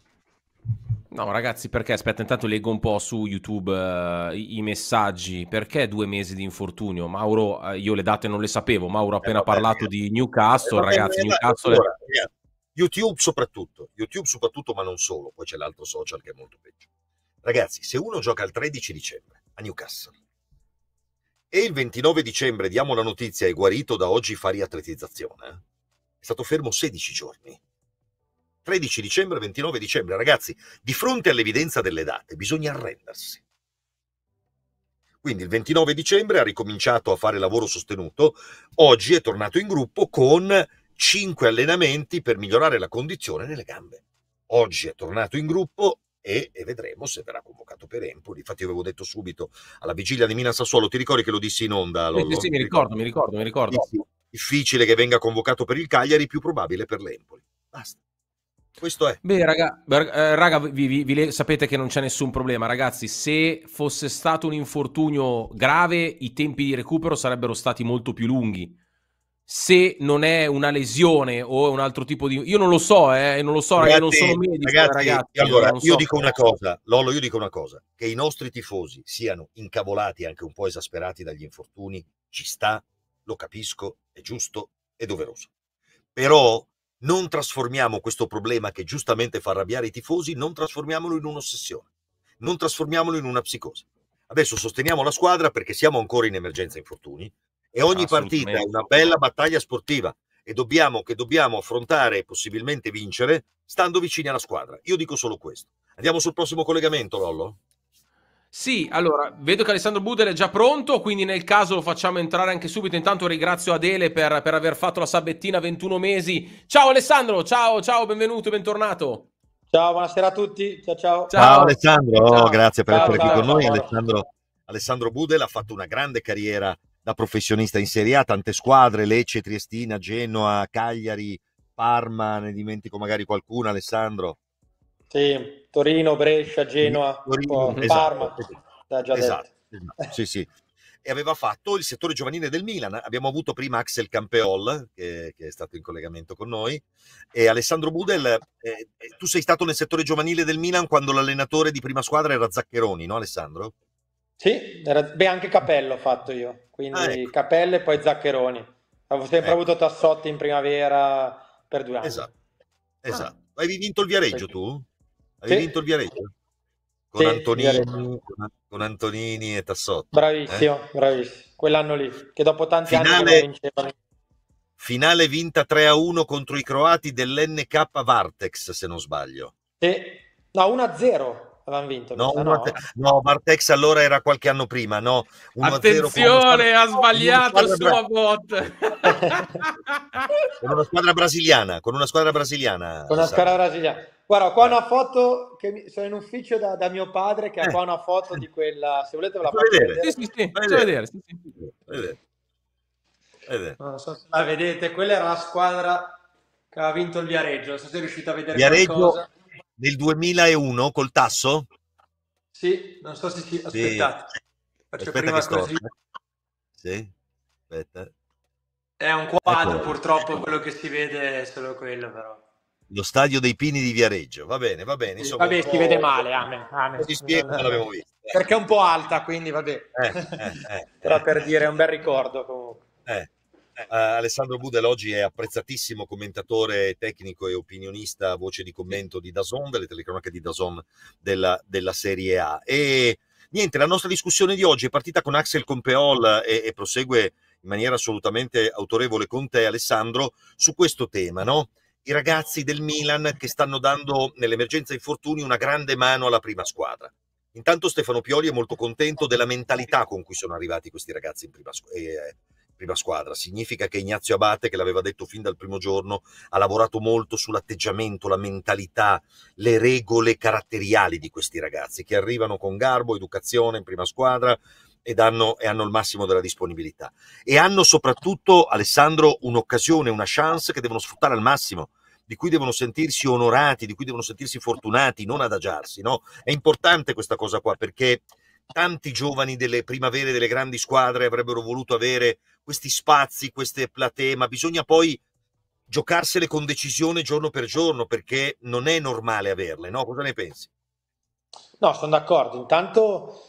No, ragazzi, perché? Aspetta, intanto leggo un po' su YouTube uh, i, messaggi. Perché due mesi di infortunio? Mauro, uh, io le date non le sapevo. Mauro ha eh, appena eh, vabbè, parlato eh, di Newcastle, eh, ragazzi. Newcastle... Allora, YouTube soprattutto, YouTube soprattutto, ma non solo. Poi c'è l'altro social che è molto peggio. Ragazzi, se uno gioca il 13 dicembre a Newcastle e il 29 dicembre diamo la notizia è guarito da oggi fare atletizzazione, è stato fermo 16 giorni 13 dicembre, 29 dicembre. Ragazzi, di fronte all'evidenza delle date bisogna arrendersi. Quindi il 29 dicembre ha ricominciato a fare lavoro sostenuto, oggi è tornato in gruppo con 5 allenamenti per migliorare la condizione nelle gambe. Oggi è tornato in gruppo e, e, vedremo se verrà convocato per Empoli. Infatti, io avevo detto subito alla vigilia di Milan Sassuolo, ti ricordi che lo dissi in onda? Lollo? Sì, sì, mi ricordo, mi ricordo, mi ricordo. Difficile che venga convocato per il Cagliari, più probabile per l'Empoli. Basta. Questo è. Beh, raga, eh, raga vi, vi, vi, sapete che non c'è nessun problema, ragazzi. Se fosse stato un infortunio grave, i tempi di recupero sarebbero stati molto più lunghi. Se non è una lesione o un altro tipo di. Io non lo so, eh, non lo so, ragazzi, non sono medico. Eh, ragazzi, ragazzi allora, io, io so. dico una cosa, Lollo, io dico una cosa: che i nostri tifosi siano incavolati, anche un po' esasperati dagli infortuni, ci sta, lo capisco, è giusto, è doveroso. Però non trasformiamo questo problema che giustamente fa arrabbiare i tifosi, non trasformiamolo in un'ossessione, non trasformiamolo in una psicosi. Adesso sosteniamo la squadra perché siamo ancora in emergenza infortuni e ogni partita è una bella battaglia sportiva e dobbiamo, che dobbiamo affrontare e possibilmente vincere stando vicini alla squadra. Io dico solo questo. Andiamo sul prossimo collegamento, Lollo. Sì, allora, vedo che Alessandro Budel è già pronto, quindi nel caso lo facciamo entrare anche subito. Intanto ringrazio Adele per, per aver fatto la sabettina 21 mesi. Ciao Alessandro, ciao, ciao, benvenuto, bentornato. Ciao, buonasera a tutti. Ciao, ciao. ciao, ciao Alessandro, ciao. Oh, grazie per essere qui con noi. Alessandro, Alessandro Budel ha fatto una grande carriera da professionista in Serie A, tante squadre, Lecce, Triestina, Genoa, Cagliari, Parma, ne dimentico magari qualcuna, Alessandro. Sì, Torino, Brescia, Genoa, Torino, esatto, Parma. Esatto, esatto, esatto sì, sì. E aveva fatto il settore giovanile del Milan. Abbiamo avuto prima Axel Campeol, che, che è stato in collegamento con noi, e Alessandro Budel. Eh, eh, tu sei stato nel settore giovanile del Milan quando l'allenatore di prima squadra era Zaccheroni, no Alessandro? Sì, era, beh, anche Capello ho fatto io, quindi ah, ecco. Capello e poi Zaccheroni. Avevo sempre eh. avuto Tassotti in primavera per due anni. Esatto, ah. esatto. Ah. Hai vinto il Viareggio tu? Hai sì. vinto il Viareggio? Con, sì, Antonini, con, Antonini e Tassotti. Eh? Bravissimo, eh? bravissimo. Quell'anno lì, che dopo tanti finale, anni Finale vinta 3 a 1 contro i croati dell'NK Vartex, se non sbaglio. Sì, no, 1 a 0. Avevano vinto. No, no? no, Bartex allora era qualche anno prima, no? Attenzione, ha sbagliato il suo bot. con una squadra brasiliana, con una squadra brasiliana. Con una squadra brasiliana. Guarda, qua una eh. foto che mi... sono in ufficio da, da mio padre che ha eh. qua una foto di quella, se volete ve la faccio vedere. vedere. Sì, sì, sì, vedere. vedere. Sì, sì. vedere. Non so se la vedete, quella era la squadra che ha vinto il Viareggio, non so se riuscite a vedere Viareggio, qualcosa nel 2001 col tasso? Sì, non so se ci... Aspettate. Sì. Faccio aspetta prima così. Eh. Sì, aspetta. È un quadro, ecco. purtroppo quello che si vede è solo quello, però. Lo stadio dei Pini di Viareggio, va bene, va bene. Insomma, vabbè, si vede male, amen, amen. Si spiega, l'avevo visto. Eh. Perché è un po' alta, quindi vabbè. Eh, eh, eh, (laughs) però eh. per dire, è un bel ricordo comunque. Eh. Eh. eh, Alessandro Budel oggi è apprezzatissimo commentatore tecnico e opinionista, voce di commento di Dazon, delle telecronache di Dazon della, della Serie A. E niente, la nostra discussione di oggi è partita con Axel Compeol e, e prosegue in maniera assolutamente autorevole con te, Alessandro, su questo tema, no? I ragazzi del Milan che stanno dando nell'emergenza infortuni una grande mano alla prima squadra. Intanto Stefano Pioli è molto contento della mentalità con cui sono arrivati questi ragazzi in prima squadra. Eh, prima squadra. Significa che Ignazio Abate, che l'aveva detto fin dal primo giorno, ha lavorato molto sull'atteggiamento, la mentalità, le regole caratteriali di questi ragazzi che arrivano con garbo, educazione in prima squadra e, danno, hanno il massimo della disponibilità. E hanno soprattutto, Alessandro, un'occasione, una chance che devono sfruttare al massimo di cui devono sentirsi onorati, di cui devono sentirsi fortunati, non adagiarsi. No? È importante questa cosa qua perché tanti giovani delle primavere delle grandi squadre avrebbero voluto avere questi spazi, queste platee, ma bisogna poi giocarsele con decisione giorno per giorno perché non è normale averle, no? Cosa ne pensi? No, sono d'accordo. Intanto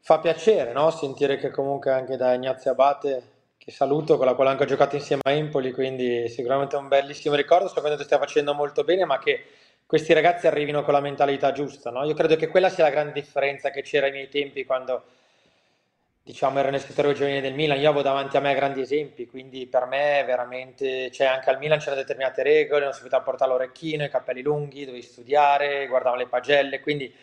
fa piacere no? sentire che comunque anche da Ignazio Abate, che saluto, con la quale ho giocato insieme a Empoli, quindi sicuramente un bellissimo ricordo, so che stia facendo molto bene, ma che questi ragazzi arrivino con la mentalità giusta. No? Io credo che quella sia la grande differenza che c'era ai miei tempi quando diciamo, ero nel settore giovanile del Milan. Io avevo davanti a me grandi esempi, quindi per me veramente, cioè anche al Milan c'erano determinate regole, non si poteva portare l'orecchino, i capelli lunghi, dovevi studiare, guardavo le pagelle, quindi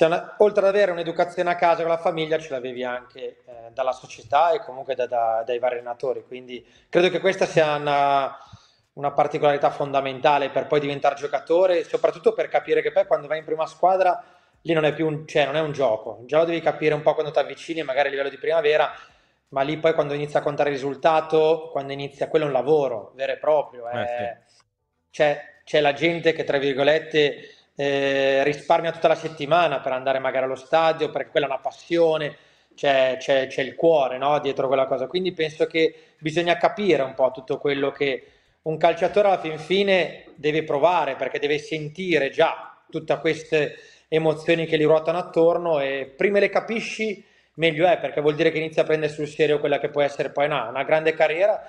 una, oltre ad avere un'educazione a casa con la famiglia, ce l'avevi anche eh, dalla società e comunque da, da, dai vari allenatori. Quindi credo che questa sia una una particolarità fondamentale per poi diventare giocatore, soprattutto per capire che poi quando vai in prima squadra lì non è più un, cioè, non è un gioco, già lo devi capire un po' quando ti avvicini, magari a livello di primavera, ma lì poi quando inizia a contare il risultato, quando inizia quello è un lavoro vero e proprio, eh, sì. Eh. c'è, c'è, la gente che tra virgolette eh, risparmia tutta la settimana per andare magari allo stadio, perché quella è una passione. C'è, c'è, c'è il cuore no? dietro quella cosa, quindi penso che bisogna capire un po' tutto quello che, un calciatore alla fin fine deve provare perché deve sentire già tutte queste emozioni che gli ruotano attorno e prima le capisci meglio è perché vuol dire che inizia a prendere sul serio quella che può essere poi una, una grande carriera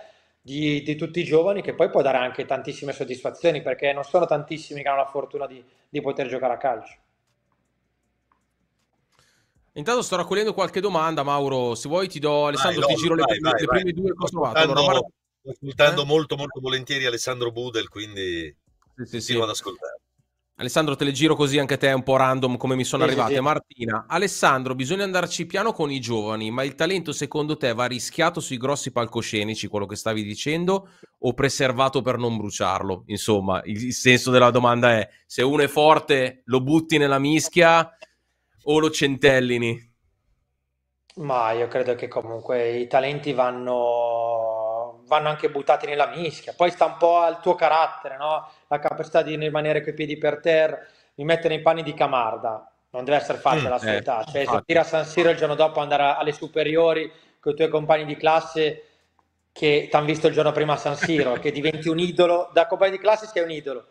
di, di, tutti i giovani che poi può dare anche tantissime soddisfazioni perché non sono tantissimi che hanno la fortuna di, di poter giocare a calcio. Intanto sto raccogliendo qualche domanda, Mauro. Se vuoi, ti do Alessandro, vai, ti giro vai, le, vai, le prime due che ho trovato. Sto ascoltando eh? molto, molto volentieri Alessandro Budel, quindi sì, sì, sì. ad ascoltare. Alessandro, te le giro così anche a te, un po' random come mi sono arrivate. Sì, sì. Martina, Alessandro, bisogna andarci piano con i giovani, ma il talento secondo te va rischiato sui grossi palcoscenici, quello che stavi dicendo, o preservato per non bruciarlo? Insomma, il senso della domanda è se uno è forte lo butti nella mischia o lo centellini? Ma io credo che comunque i talenti vanno vanno anche buttati nella mischia. Poi sta un po' al tuo carattere, no? la capacità di rimanere coi piedi per terra. di mettere i panni di Camarda, non deve essere facile la sua età. Cioè, esordire a San Siro il giorno dopo andare alle superiori con i tuoi compagni di classe che ti hanno visto il giorno prima a San Siro, che diventi un idolo, da compagni di classe sei un idolo.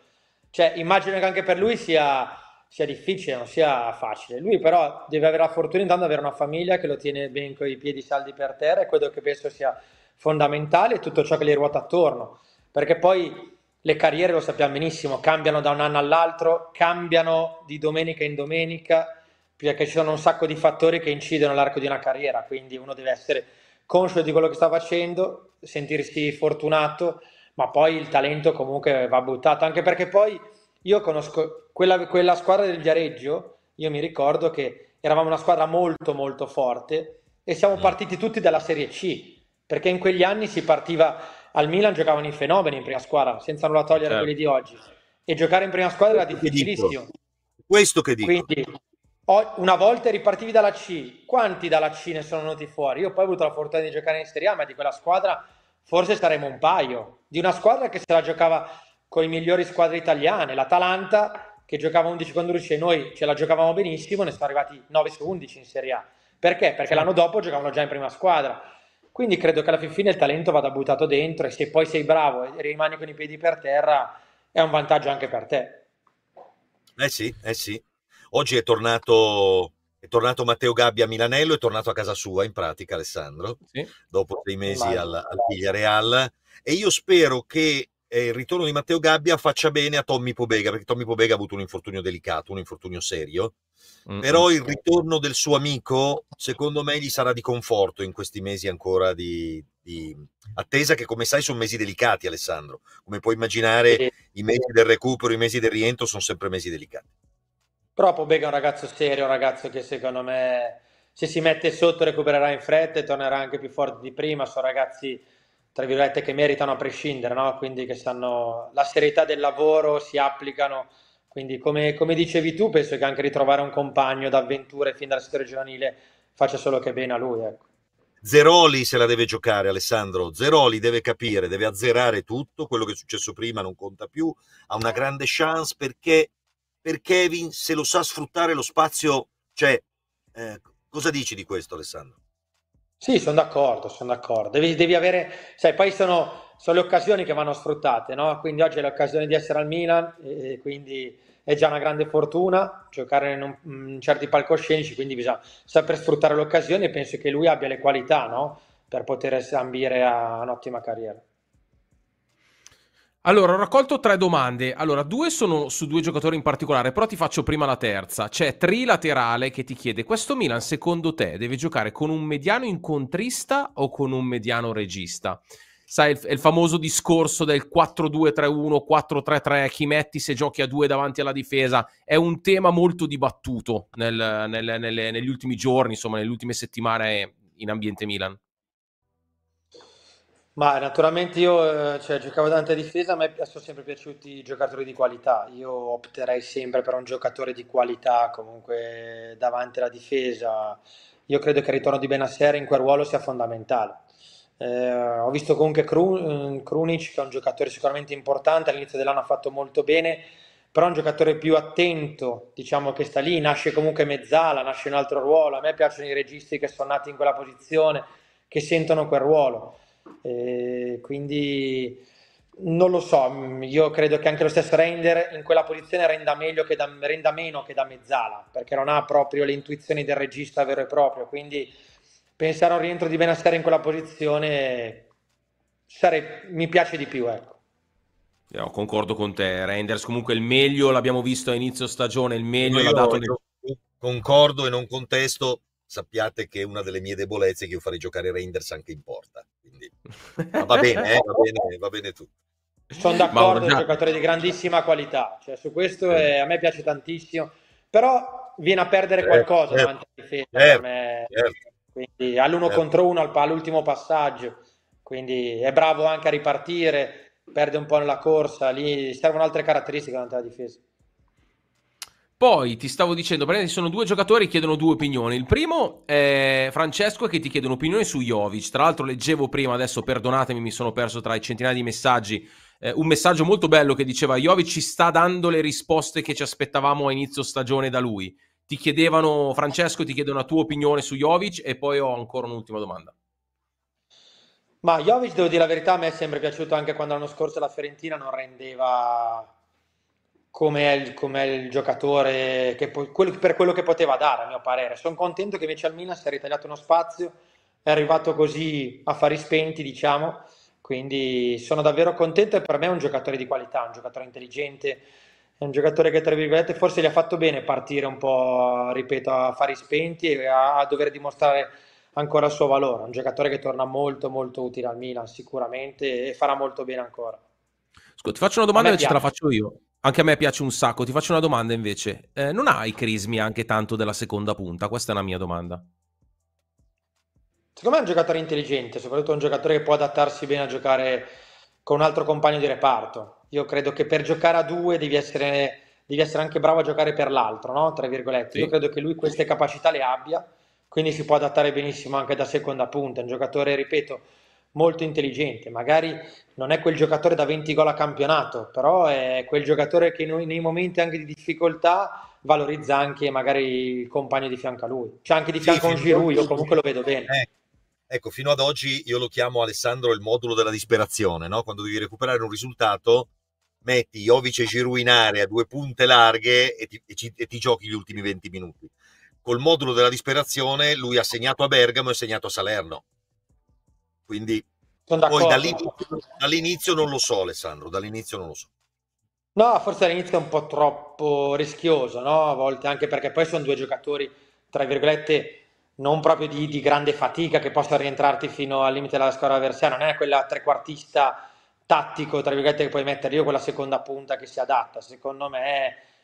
Cioè, immagino che anche per lui sia, sia difficile, non sia facile. Lui però deve avere la fortuna intanto di avere una famiglia che lo tiene ben con i piedi saldi per terra e quello che penso sia fondamentale e tutto ciò che gli ruota attorno, perché poi le carriere lo sappiamo benissimo, cambiano da un anno all'altro, cambiano di domenica in domenica, perché ci sono un sacco di fattori che incidono all'arco di una carriera, quindi uno deve essere conscio di quello che sta facendo, sentirsi fortunato, ma poi il talento comunque va buttato, anche perché poi io conosco quella, quella squadra del Viareggio, io mi ricordo che eravamo una squadra molto molto forte e siamo mm. partiti tutti dalla Serie C, perché in quegli anni si partiva al Milan giocavano i fenomeni in prima squadra, senza nulla togliere certo. quelli di oggi. E giocare in prima squadra era difficilissimo. Questo che dico. Quindi, una volta ripartivi dalla C, quanti dalla C ne sono venuti fuori? Io poi ho avuto la fortuna di giocare in Serie A, ma di quella squadra forse saremo un paio. Di una squadra che se la giocava con i migliori squadre italiane, l'Atalanta, che giocava 11 contro 11 e noi ce la giocavamo benissimo, ne sono arrivati 9 su 11 in Serie A. Perché? Perché l'anno dopo giocavano già in prima squadra quindi credo che alla fine il talento vada buttato dentro e se poi sei bravo e rimani con i piedi per terra è un vantaggio anche per te. Eh sì, eh sì. Oggi è tornato, è tornato Matteo Gabbia a Milanello, è tornato a casa sua in pratica Alessandro, sì. dopo sei mesi Immagino. al, al Villareal e io spero che eh, il ritorno di Matteo Gabbia faccia bene a Tommy Pobega perché Tommy Pobega ha avuto un infortunio delicato, un infortunio serio Mm-hmm. Però mm. il ritorno del suo amico, secondo me, gli sarà di conforto in questi mesi ancora di, di attesa che come sai sono mesi delicati Alessandro come puoi immaginare sì. i mesi del recupero i mesi del rientro sono sempre mesi delicati però Pobega è un ragazzo serio un ragazzo che secondo me se si mette sotto recupererà in fretta e tornerà anche più forte di prima sono ragazzi tra virgolette che meritano a prescindere no? quindi che sanno la serietà del lavoro si applicano quindi, come, come, dicevi tu, penso che anche ritrovare un compagno d'avventure fin dalla settore giovanile faccia solo che bene a lui. Ecco. Zeroli se la deve giocare, Alessandro. Zeroli deve capire, deve azzerare tutto. Quello che è successo prima non conta più. Ha una grande chance perché, per Kevin, se lo sa sfruttare lo spazio, cioè, eh, cosa dici di questo, Alessandro? Sì, sono d'accordo, sono d'accordo. Devi, devi avere, sai, poi sono sono le occasioni che vanno sfruttate, no? quindi oggi è l'occasione di essere al Milan e quindi è già una grande fortuna giocare in, un, in certi palcoscenici, quindi bisogna saper sfruttare l'occasione e penso che lui abbia le qualità no? per poter ambire a un'ottima carriera. Allora, ho raccolto tre domande. Allora, due sono su due giocatori in particolare, però ti faccio prima la terza. C'è Trilaterale che ti chiede: questo Milan, secondo te, deve giocare con un mediano incontrista o con un mediano regista? sai, il, il famoso discorso del 4-2-3-1, 4-3-3, chi metti se giochi a due davanti alla difesa, è un tema molto dibattuto nel, nel, nelle, negli ultimi giorni, insomma, nelle ultime settimane in ambiente Milan. Ma naturalmente io eh, cioè, giocavo davanti a difesa, a me sono sempre piaciuti i giocatori di qualità. Io opterei sempre per un giocatore di qualità comunque davanti alla difesa. Io credo che il ritorno di Benasser in quel ruolo sia fondamentale. Eh, ho visto comunque mm, Krunic, che è un giocatore sicuramente importante, all'inizio dell'anno ha fatto molto bene, però è un giocatore più attento, diciamo che sta lì, nasce comunque mezzala, nasce un altro ruolo, a me piacciono i registi che sono nati in quella posizione, che sentono quel ruolo, eh, quindi non lo so, mm, io credo che anche lo stesso Render in quella posizione renda, che da, renda meno che da mezzala, perché non ha proprio le intuizioni del regista vero e proprio, quindi pensare a un rientro di Benasser in quella posizione sare... mi piace di più, ecco. Io concordo con te, Renders comunque il meglio l'abbiamo visto a inizio stagione, il meglio Io l'ha dato nel... Concordo e non contesto, sappiate che una delle mie debolezze è che io farei giocare Renders anche in porta. Quindi... va, bene, eh, va bene, va bene, tutto. Sono d'accordo, è un giocatore di grandissima qualità, cioè, su questo eh. è, a me piace tantissimo, però viene a perdere eh. qualcosa certo. davanti alla difesa. Certo, quindi all'uno eh. contro uno all'ultimo passaggio, quindi è bravo anche a ripartire, perde un po' nella corsa, lì servono altre caratteristiche durante la difesa. Poi ti stavo dicendo, praticamente sono due giocatori che chiedono due opinioni. Il primo è Francesco che ti chiede un'opinione su Jovic. Tra l'altro leggevo prima, adesso perdonatemi, mi sono perso tra i centinaia di messaggi, eh, un messaggio molto bello che diceva Jovic ci sta dando le risposte che ci aspettavamo a inizio stagione da lui ti chiedevano, Francesco, ti chiedono una tua opinione su Jovic e poi ho ancora un'ultima domanda. Ma Jovic, devo dire la verità, a me è sempre piaciuto anche quando l'anno scorso la Fiorentina non rendeva come il, com'è il giocatore che, per quello che poteva dare, a mio parere. Sono contento che invece al Milan si è ritagliato uno spazio, è arrivato così a fari spenti, diciamo, quindi sono davvero contento e per me è un giocatore di qualità, un giocatore intelligente, è un giocatore che tra virgolette forse gli ha fatto bene partire un po', ripeto, a fari spenti e a, a dover dimostrare ancora il suo valore, un giocatore che torna molto molto utile al Milan sicuramente e farà molto bene ancora. Scusa, ti faccio una domanda invece te la faccio io. Anche a me piace un sacco, ti faccio una domanda invece. Eh, non ha i crismi anche tanto della seconda punta? Questa è una mia domanda. Secondo me è un giocatore intelligente, soprattutto un giocatore che può adattarsi bene a giocare con un altro compagno di reparto. Io credo che per giocare a due devi essere, devi essere anche bravo a giocare per l'altro, no? tra virgolette. Sì. Io credo che lui queste capacità le abbia, quindi si può adattare benissimo anche da seconda punta. È un giocatore, ripeto, molto intelligente. Magari non è quel giocatore da 20 gol a campionato, però è quel giocatore che nei momenti anche di difficoltà valorizza anche magari il compagno di fianco a lui. C'è anche di fianco sì, un Giroud, io comunque lo vedo bene. Eh Ecco, fino ad oggi io lo chiamo Alessandro il modulo della disperazione, no? quando devi recuperare un risultato, metti Jovic e Giroud in area, due punte larghe e ti, e, ci, e ti, giochi gli ultimi 20 minuti. Col modulo della disperazione lui ha segnato a Bergamo e ha segnato a Salerno. Quindi poi dall'inizio, dall'inizio non lo so Alessandro, dall'inizio non lo so. No, forse all'inizio è un po' troppo rischioso, no? A volte anche perché poi sono due giocatori, tra virgolette, non proprio di, di, grande fatica che possa rientrarti fino al limite della squadra avversaria, non è quella trequartista tattico, tra virgolette, che puoi mettere io con la seconda punta che si adatta. Secondo me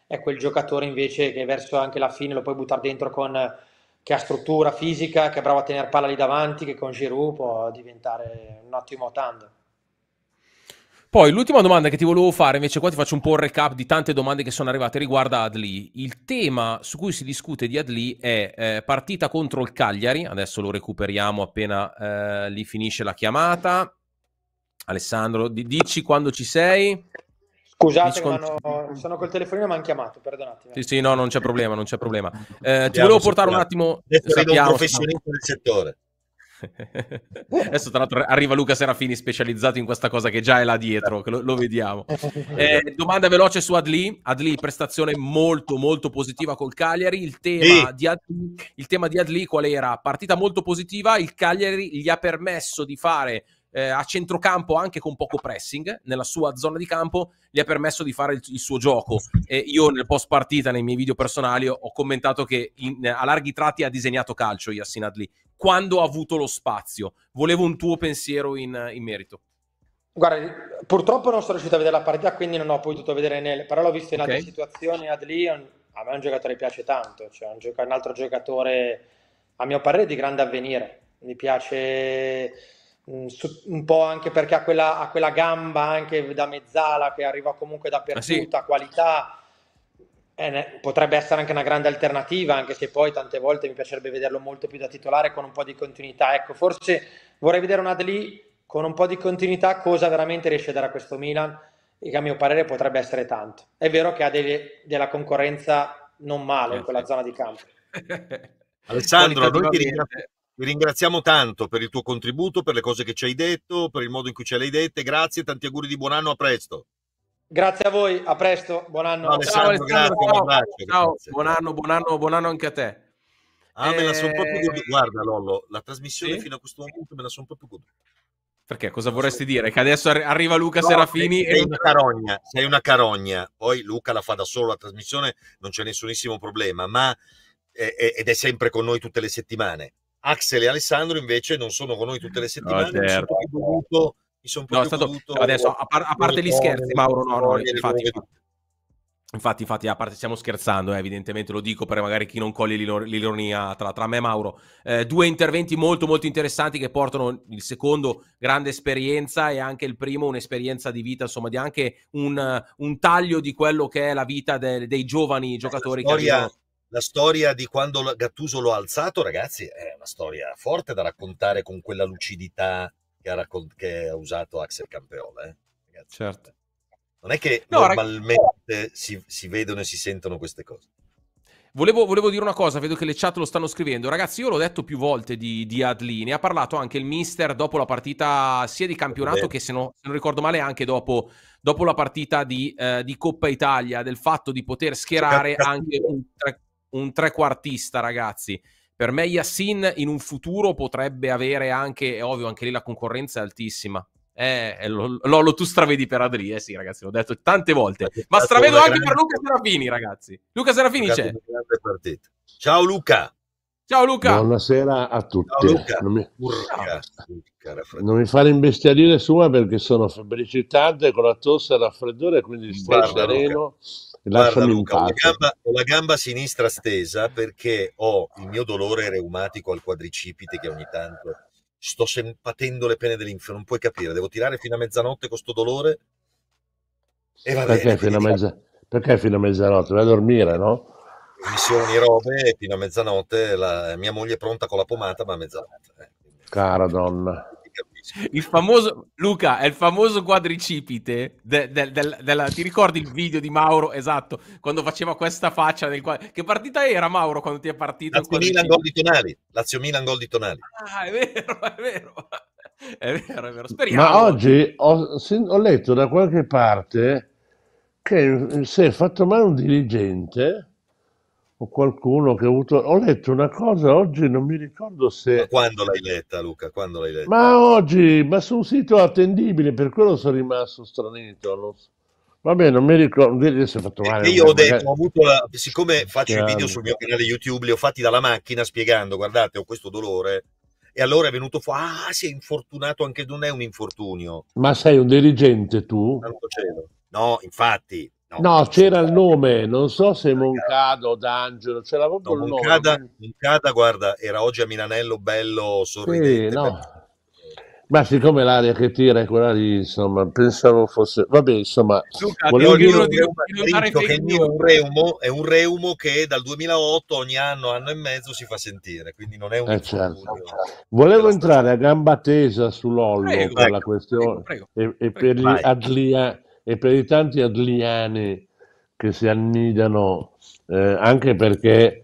è, è quel giocatore invece che verso anche la fine lo puoi buttare dentro con che ha struttura fisica, che è bravo a tenere palla lì davanti, che con Giroud può diventare un ottimo tandem. Poi l'ultima domanda che ti volevo fare, invece qua ti faccio un po' un recap di tante domande che sono arrivate riguarda Adli. Il tema su cui si discute di Adli è eh, partita contro il Cagliari, adesso lo recuperiamo appena eh, lì finisce la chiamata. Alessandro, dici quando ci sei. Scusate, quando... sono col telefonino, ma hanno chiamato, perdonatemi. Sì, sì, no, non c'è problema, non c'è problema. Eh, ti volevo portare un attimo... Sappiamo, un professionista del settore. (laughs) Adesso tra l'altro arriva Luca Serafini specializzato in questa cosa che già è là dietro, lo, lo, vediamo. (laughs) Eh, domanda veloce su Adli. Adli, prestazione molto molto positiva col Cagliari. Il tema, sì. di Adli, il tema di Adli qual era? Partita molto positiva, il Cagliari gli ha permesso di fare eh, a centrocampo anche con poco pressing, nella sua zona di campo, gli ha permesso di fare il, il suo gioco. E io nel post partita, nei miei video personali, ho commentato che in, a larghi tratti ha disegnato calcio Yassin Adli, quando ha avuto lo spazio. Volevo un tuo pensiero in, in merito. Guarda, purtroppo non sono riuscito a vedere la partita, quindi non ho potuto vedere Nel, però l'ho visto in okay. altre situazioni. Ad Lyon. a me è un giocatore che piace tanto, cioè un, gioca- un altro giocatore, a mio parere, di grande avvenire. Mi piace mm, un po' anche perché ha quella, ha quella, gamba anche da mezzala che arriva comunque da dappertutto, ah, sì. qualità, eh, potrebbe essere anche una grande alternativa, anche se poi tante volte mi piacerebbe vederlo molto più da titolare con un po' di continuità. Ecco, forse vorrei vedere un Adli con un po' di continuità cosa veramente riesce a dare a questo Milan, e che a mio parere potrebbe essere tanto. È vero che ha delle, della concorrenza non male in quella eh, zona di campo. (laughs) Alessandro, noi ti ringraziamo. Vi ringraziamo tanto per il tuo contributo, per le cose che ci hai detto, per il modo in cui ce le hai dette. Grazie, tanti auguri di buon anno, a presto. Grazie a voi, a presto, buon anno. No, ciao, Alessandro, ciao, grazie, ciao. buon anno, buon anno, buon anno anche a te. Ah, me la sono proprio goduta. Eh, guarda, Lollo, la trasmissione sì? fino a questo momento me la sono proprio goduta. Perché cosa vorresti dire? Che adesso arriva Luca no, Serafini sei, e... una carogna, sei una carogna. Poi Luca la fa da solo la trasmissione, non c'è nessunissimo problema, ma eh, ed è sempre con noi tutte le settimane. Axel e Alessandro invece non sono con noi tutte le ah, settimane, no, certo. sono mi sono proprio no, stato... Cioè, adesso a, par- a parte gli scherzi Mauro no no infatti infatti, infatti, a parte stiamo scherzando eh, evidentemente lo dico per magari chi non coglie l'ironia tra, tra me e Mauro eh, due interventi molto molto interessanti che portano il secondo grande esperienza e anche il primo un'esperienza di vita insomma di anche un, un taglio di quello che è la vita de- dei giovani giocatori la storia, che arrivano la storia di quando Gattuso l'ha alzato, ragazzi, è una storia forte da raccontare con quella lucidità, che ha, raccont- che ha usato Axel Campeola. Eh? certo. Non è che no, normalmente rag... si, si vedono e si sentono queste cose. Volevo, volevo, dire una cosa, vedo che le chat lo stanno scrivendo. Ragazzi, io l'ho detto più volte di, di Adli, ne ha parlato anche il mister dopo la partita sia di campionato che, se, no, se, non ricordo male, anche dopo, dopo la partita di, eh, di, Coppa Italia, del fatto di poter schierare anche un, tre, un trequartista, ragazzi. Per me Yassin in un futuro potrebbe avere anche, è ovvio, anche lì la concorrenza è altissima. Eh, Lolo, eh, tu stravedi per Adri, eh sì ragazzi, l'ho detto tante volte. Ma stravedo anche per Luca Serafini, ragazzi. Luca Serafini c'è. Ciao Luca. Ciao Luca. Buonasera a tutti. Ciao Luca. Non mi, Urca, non fare imbestialire sua perché sono febbricitante con la tosse e raffreddore, quindi stai sereno. Luca. Guarda, Luca, ho la, gamba, ho la, gamba, sinistra stesa perché ho il mio dolore reumatico al quadricipite che ogni tanto sto sem- patendo le pene dell'inferno, non puoi capire, devo tirare fino a mezzanotte questo dolore e va perché bene. Fino mezza- perché fino a mezzanotte? Vai a dormire, no? Missioni, robe, e fino a mezzanotte la mia moglie è pronta con la pomata, ma a mezzanotte. Eh. Cara donna il famoso Luca è il famoso quadricipite de, de, de, della, ti ricordi il video di Mauro esatto quando faceva questa faccia nel quadri... che partita era Mauro quando ti è partito Lazio Milan gol di Tonali Lazio Milan gol di Tonali ah è vero è vero è vero, è vero. Speriamo. Ma oggi ho, ho letto da qualche parte che si è fatto male un dirigente o qualcuno che ha avuto... Ho letto una cosa oggi, non mi ricordo se... Ma quando l'hai letta Luca? Quando l'hai letta? Ma oggi, ma su un sito attendibile, per quello sono rimasto stranito, non so. Vabbè, non mi ricordo, adesso ho fatto eh, male. E io ho eh, detto, magari... ho avuto la... siccome faccio Chiaro. i video sul mio canale YouTube, li ho fatti dalla macchina spiegando, guardate, ho questo dolore. E allora è venuto fuori, ah, è infortunato, anche non è un infortunio. Ma sei un dirigente tu? Tanto cielo. No, infatti, No, no c'era il nome, non so se Moncada o D'Angelo, c'era proprio no, il nome. Moncada, Moncada, guarda, era oggi a Milanello, bello, sorridente. Sì, no. per... Ma siccome l'aria che tira è quella lì, insomma, pensavo fosse... Vabbè, insomma... Luca, volevo dire, dire, che il mio è un, reumo, è un reumo che dal 2008 ogni anno, anno e mezzo si fa sentire, quindi non è un... Eh, certo. certo. Volevo entrare a gamba tesa sull'ollo prego, per prego, la questione prego, e, e per gli adlia e per i tanti adliani che si annidano, eh, anche perché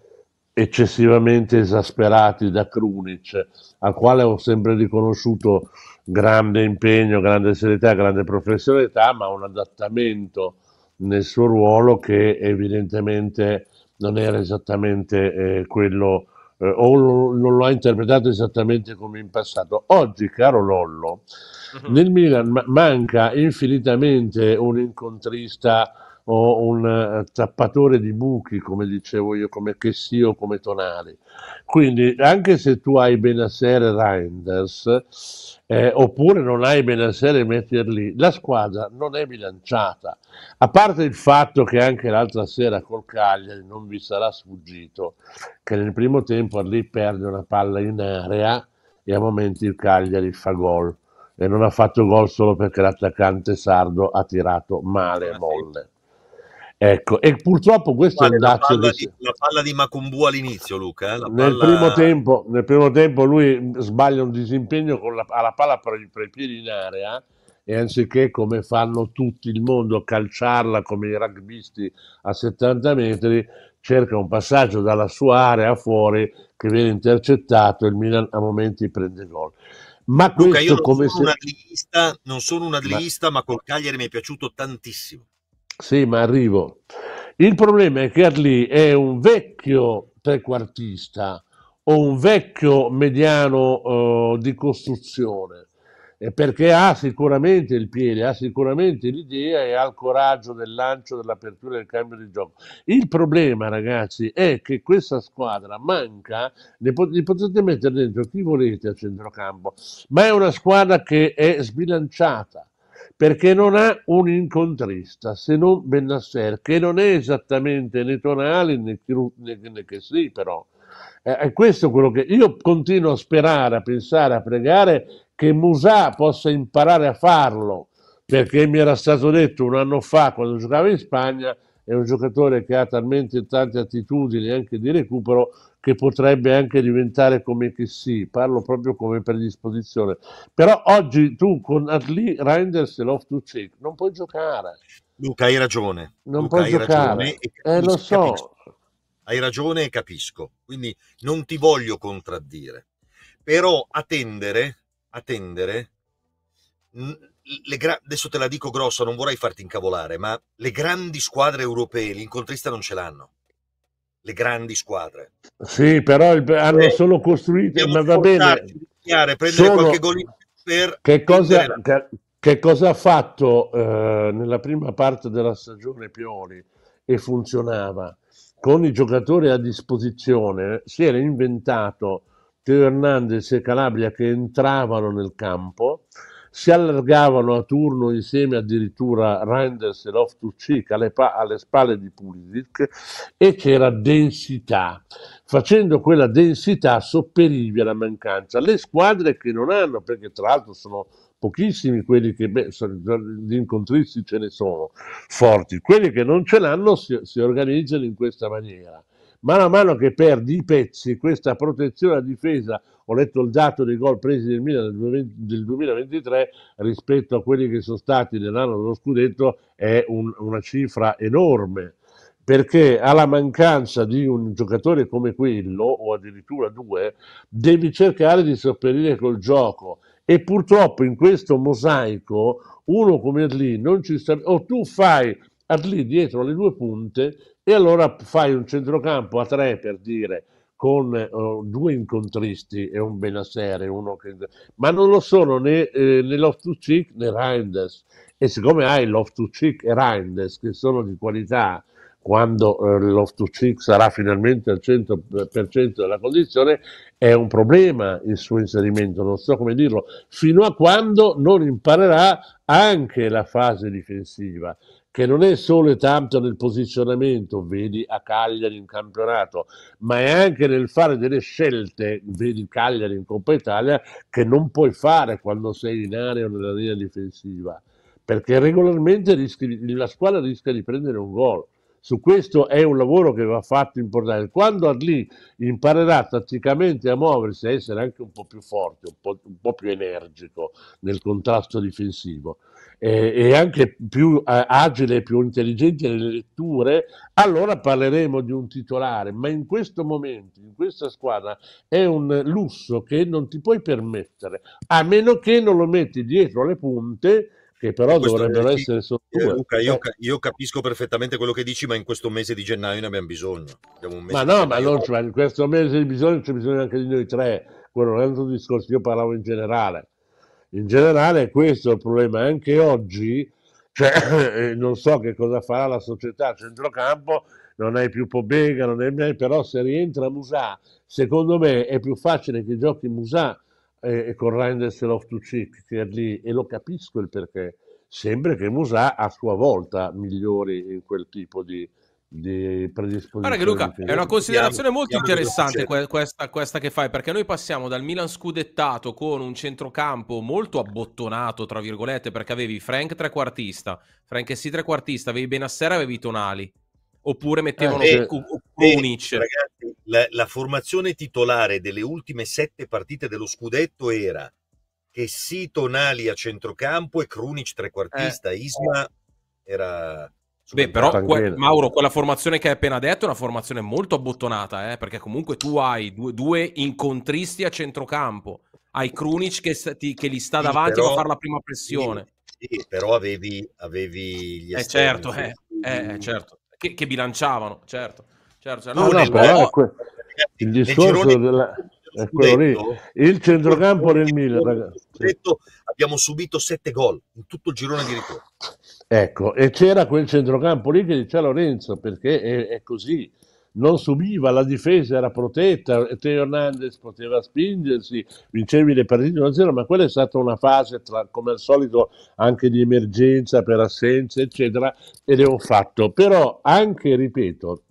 eccessivamente esasperati da Krunic, al quale ho sempre riconosciuto grande impegno, grande serietà, grande professionalità, ma un adattamento nel suo ruolo che evidentemente non era esattamente eh, quello eh, o non lo ha interpretato esattamente come in passato. Oggi, caro Lollo, uh-huh. nel Milan ma- manca infinitamente un incontrista o un eh, tappatore di buchi, come dicevo io, come Chessy o come Tonali. Quindi anche se tu hai Benasser e Reinders, eh, oppure non hai Benasser e metterli, la squadra non è bilanciata. A parte il fatto che anche l'altra sera col Cagliari non vi sarà sfuggito che nel primo tempo lì perde una palla in area e a momenti il Cagliari fa gol e non ha fatto gol solo perché l'attaccante sardo ha tirato male e ah, molle. Ecco, e purtroppo questo Guarda, è il dazio la, che... la palla di Macumbu all'inizio, Luca. Eh? Palla... Nel, primo tempo, nel, primo tempo, lui mm, sbaglia un disimpegno con la, alla palla per i piedi in area eh, e anziché come fanno tutti il mondo calciarla come i rugbisti a 70 metri, cerca un passaggio dalla sua area fuori che viene intercettato e il Milan a momenti prende gol. Ma Luca, questo io non come sono se... un adlista, non sono un adlista, ma... ma col Cagliari mi è piaciuto tantissimo. Sì, ma arrivo. Il problema è che Arlì è un vecchio trequartista o un vecchio mediano eh, di costruzione, perché ha sicuramente il piede, ha sicuramente l'idea e ha il coraggio del lancio, dell'apertura e del cambio di gioco. Il problema, ragazzi, è che questa squadra manca, li potete mettere dentro chi volete a centrocampo, ma è una squadra che è sbilanciata perché non ha un incontrista se non Bennasser, che non è esattamente né tonale né, né, né che sì, però. Eh, è questo quello che io continuo a sperare, a pensare, a pregare che Musà possa imparare a farlo, perché mi era stato detto un anno fa quando giocava in Spagna è un giocatore che ha talmente tante attitudini anche di recupero che potrebbe anche diventare come che sì, parlo proprio come predisposizione. Però oggi tu con Adli, Reinders e Love to Check non puoi giocare. Luca, hai ragione. Non Luca, puoi giocare. Capisco, eh, lo so. Capisco. Hai ragione e capisco. Quindi non ti voglio contraddire. Però attendere, attendere, gra- adesso te la dico grossa, non vorrei farti incavolare, ma le grandi squadre europee l'incontrista non ce l'hanno le grandi squadre. Sì, però il, hanno eh, solo costruito, ma va bene. Chiare, prendere solo... qualche golino per... Che cosa, che, che cosa ha fatto eh, nella prima parte della stagione Pioli e funzionava? Con i giocatori a disposizione si era inventato Teo Hernandez e Calabria che entravano nel campo si allargavano a turno insieme addirittura Reinders e Loftus-Cheek alle, pa- alle spalle di Pulisic e c'era densità. Facendo quella densità sopperivi alla mancanza. Le squadre che non hanno, perché tra l'altro sono pochissimi quelli che beh, gli incontristi ce ne sono forti, quelli che non ce l'hanno si, si organizzano in questa maniera. Mano a mano che perdi i pezzi, questa protezione a difesa, ho letto il dato dei gol presi nel Milan del 2023 rispetto a quelli che sono stati nell'anno dello scudetto, è un, una cifra enorme perché alla mancanza di un giocatore come quello, o addirittura due, devi cercare di sopperire col gioco. E purtroppo in questo mosaico uno come Adli non ci sta. O tu fai Adli dietro le due punte, e allora fai un centrocampo a tre per dire con uh, due incontristi e un Benassere, uno che... ma non lo sono né, eh, né Loftus-Cheek né Reinders. E siccome hai Loftus-Cheek e Reinders che sono di qualità, quando eh, Loftus-Cheek sarà finalmente al 100% eh, della condizione, è un problema il suo inserimento, non so come dirlo, fino a quando non imparerà anche la fase difensiva che non è solo e tanto nel posizionamento, vedi a Cagliari in campionato, ma è anche nel fare delle scelte, vedi Cagliari in Coppa Italia, che non puoi fare quando sei in area o nella linea difensiva, perché regolarmente rischi, la squadra rischia di prendere un gol su questo è un lavoro che va fatto importante. Quando Adli imparerà tatticamente a muoversi, a essere anche un po' più forte, un po', un po più energico nel contrasto difensivo eh, e anche più eh, agile e più intelligente nelle letture, allora parleremo di un titolare. Ma in questo momento, in questa squadra, è un lusso che non ti puoi permettere, a meno che non lo metti dietro le punte che però dovrebbero è... Eh, essere solo eh, due. Luca, io, eh. io, capisco perfettamente quello che dici, ma in questo mese di gennaio ne abbiamo bisogno. ma no, ma non, cioè, in questo mese di bisogno c'è bisogno anche di noi tre, quello non è un altro discorso, io parlavo in generale. In generale questo è il problema, anche oggi cioè, (coughs) non so che cosa farà la società a centrocampo, non hai più Pobega, non hai, però se rientra Musà, secondo me è più facile che giochi Musà e, e con Reinders e Loftucic che è lì, e lo capisco il perché. Sembra che Musà a sua volta migliori in quel tipo di, di predisposizione. Guarda che Luca, è una considerazione chiamo, molto chiamo interessante que- questa, questa, che fai, perché noi passiamo dal Milan scudettato con un centrocampo molto abbottonato, tra virgolette, perché avevi Frank trequartista, Frank sì trequartista, avevi Benassera, avevi Tonali oppure eh, mettevano eh, Krunic. Ragazzi, la, la, formazione titolare delle ultime sette partite dello scudetto era che sì, Tonali a centrocampo e Krunic trequartista. Eh. Isma eh. era... Beh, però que- Mauro, quella formazione che hai appena detto è una formazione molto abbottonata, eh, perché comunque tu hai due, due, incontristi a centrocampo, hai Krunic che, st- che gli sta sì, davanti però, a fare la prima pressione. Sì, sì però avevi, avevi gli eh, esterni. Certo, eh certo, eh, eh, certo che, che bilanciavano, certo. certo, certo. No, ah, no, però, que- il discorso della... È quello lì. Il centrocampo del Milan, ragazzi. Detto, abbiamo subito sette gol in tutto il girone di ritorno. Ecco, e c'era quel centrocampo lì che diceva Lorenzo, perché è, è così non subiva, la difesa era protetta, Teo Hernandez poteva spingersi, vincevi le partite 1-0, ma quella è stata una fase, tra, come al solito, anche di emergenza per assenze, eccetera, ed è un fatto. Però anche, ripeto,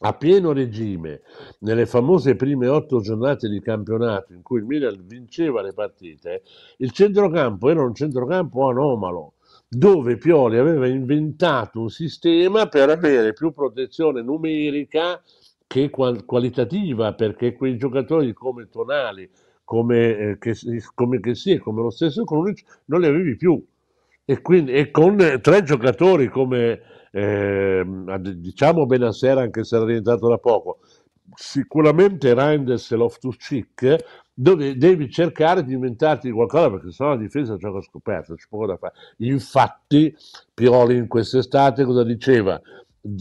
a pieno regime, nelle famose prime otto giornate di campionato in cui il Milan vinceva le partite, il centrocampo era un centrocampo anomalo dove Pioli aveva inventato un sistema per avere più protezione numerica che qual- qualitativa, perché quei giocatori come Tonali, come, eh, che, come che sia, come lo stesso Krunic, non li avevi più. E, quindi, e con tre giocatori come, eh, diciamo Benassera, anche se era rientrato da poco, sicuramente Reinders e Loftus Cheek dove devi cercare di inventarti qualcosa perché sennò la difesa gioca scoperta, c'è poco da fare. Infatti, Piroli in quest'estate cosa diceva?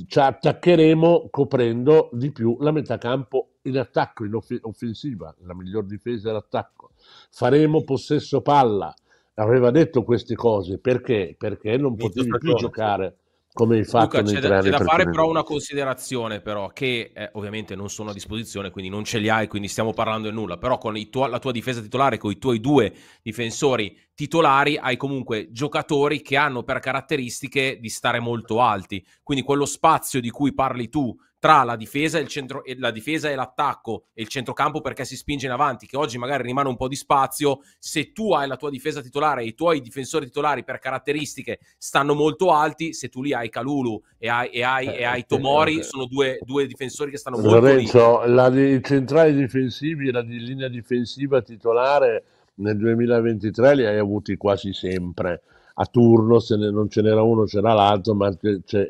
Ci attaccheremo coprendo di più la metà campo in attacco, in off- offensiva, la miglior difesa è l'attacco. Faremo possesso palla. Aveva detto queste cose perché? Perché non potevi più giocare come hai fatto Luca, c'è, da, c'è da fare però una considerazione però che eh, ovviamente non sono a disposizione quindi non ce li hai quindi stiamo parlando di nulla però con tuo, la tua difesa titolare con i tuoi due difensori titolari hai comunque giocatori che hanno per caratteristiche di stare molto alti quindi quello spazio di cui parli tu tra la difesa e, il centro, la difesa e l'attacco e il centrocampo perché si spinge in avanti, che oggi magari rimane un po' di spazio, se tu hai la tua difesa titolare e i tuoi difensori titolari per caratteristiche stanno molto alti, se tu li hai Calulu e hai, e hai, eh, e hai Tomori, eh, sono due, due, difensori che stanno Lorenzo, molto alti. I centrali difensivi, la di linea difensiva titolare nel 2023 li hai avuti quasi sempre. A turno, se ne, non ce n'era uno, c'era l'altro, ma,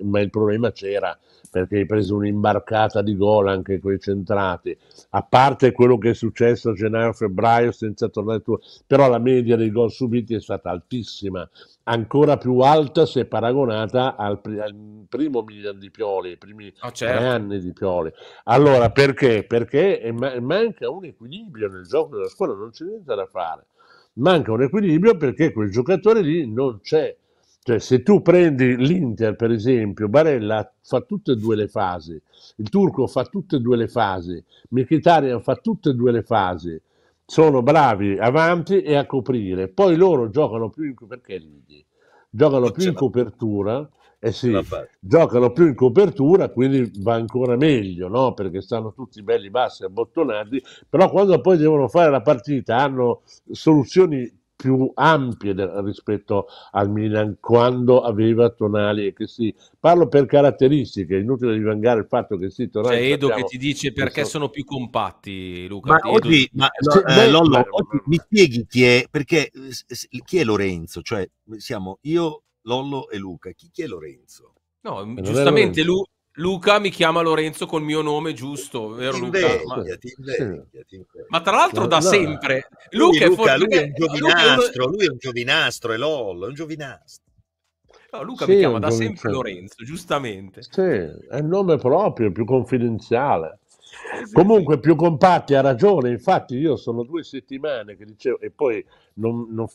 ma il problema c'era perché hai preso un'imbarcata di gol anche con i centrati, a parte quello che è successo a gennaio-febbraio senza tornare tu, però la media dei gol subiti è stata altissima, ancora più alta se paragonata al, pr- al primo Milan di Pioli, ai primi oh, certo. tre anni di Pioli. Allora perché? Perché ma- manca un equilibrio nel gioco della squadra, non c'è niente da fare. Manca un equilibrio perché quel giocatore lì non c'è cioè, se tu prendi l'Inter, per esempio, Barella fa tutte e due le fasi, il Turco fa tutte e due le fasi, Mkhitaryan fa tutte e due le fasi, sono bravi avanti e a coprire, poi loro giocano più in, perché Giocano eh, più in certo. copertura, eh sì, giocano più in copertura, quindi va ancora meglio, no? perché stanno tutti belli bassi, abbottonati, però quando poi devono fare la partita hanno soluzioni più ampie del, rispetto al Milan quando aveva Tonali e che sì. Parlo per caratteristiche, è inutile divangare il fatto che sì, Tonali... C'è cioè, Edo che ti dice perché so... sono più compatti, Luca. Ma Edo... oggi, ma, no, eh, Lollo, no, oggi mi spieghi chi è, perché chi è Lorenzo? Cioè siamo io, Lollo e Luca, chi, chi è Lorenzo? No, giustamente lui, Luca mi chiama Lorenzo col mio nome giusto, vero invecchia, Luca? Ma... Invecchia, Ma... tra l'altro da sempre. Luca, lui, Luca, lui eh, è un giovinastro, lui è un giovinastro, è LOL, è un giovinastro. No, Luca sì, mi chiama da sempre Lorenzo, giustamente. Sì, è il nome proprio, più confidenziale. Comunque sì. più compatti ha ragione, infatti io sono due settimane che dicevo, e poi non, non,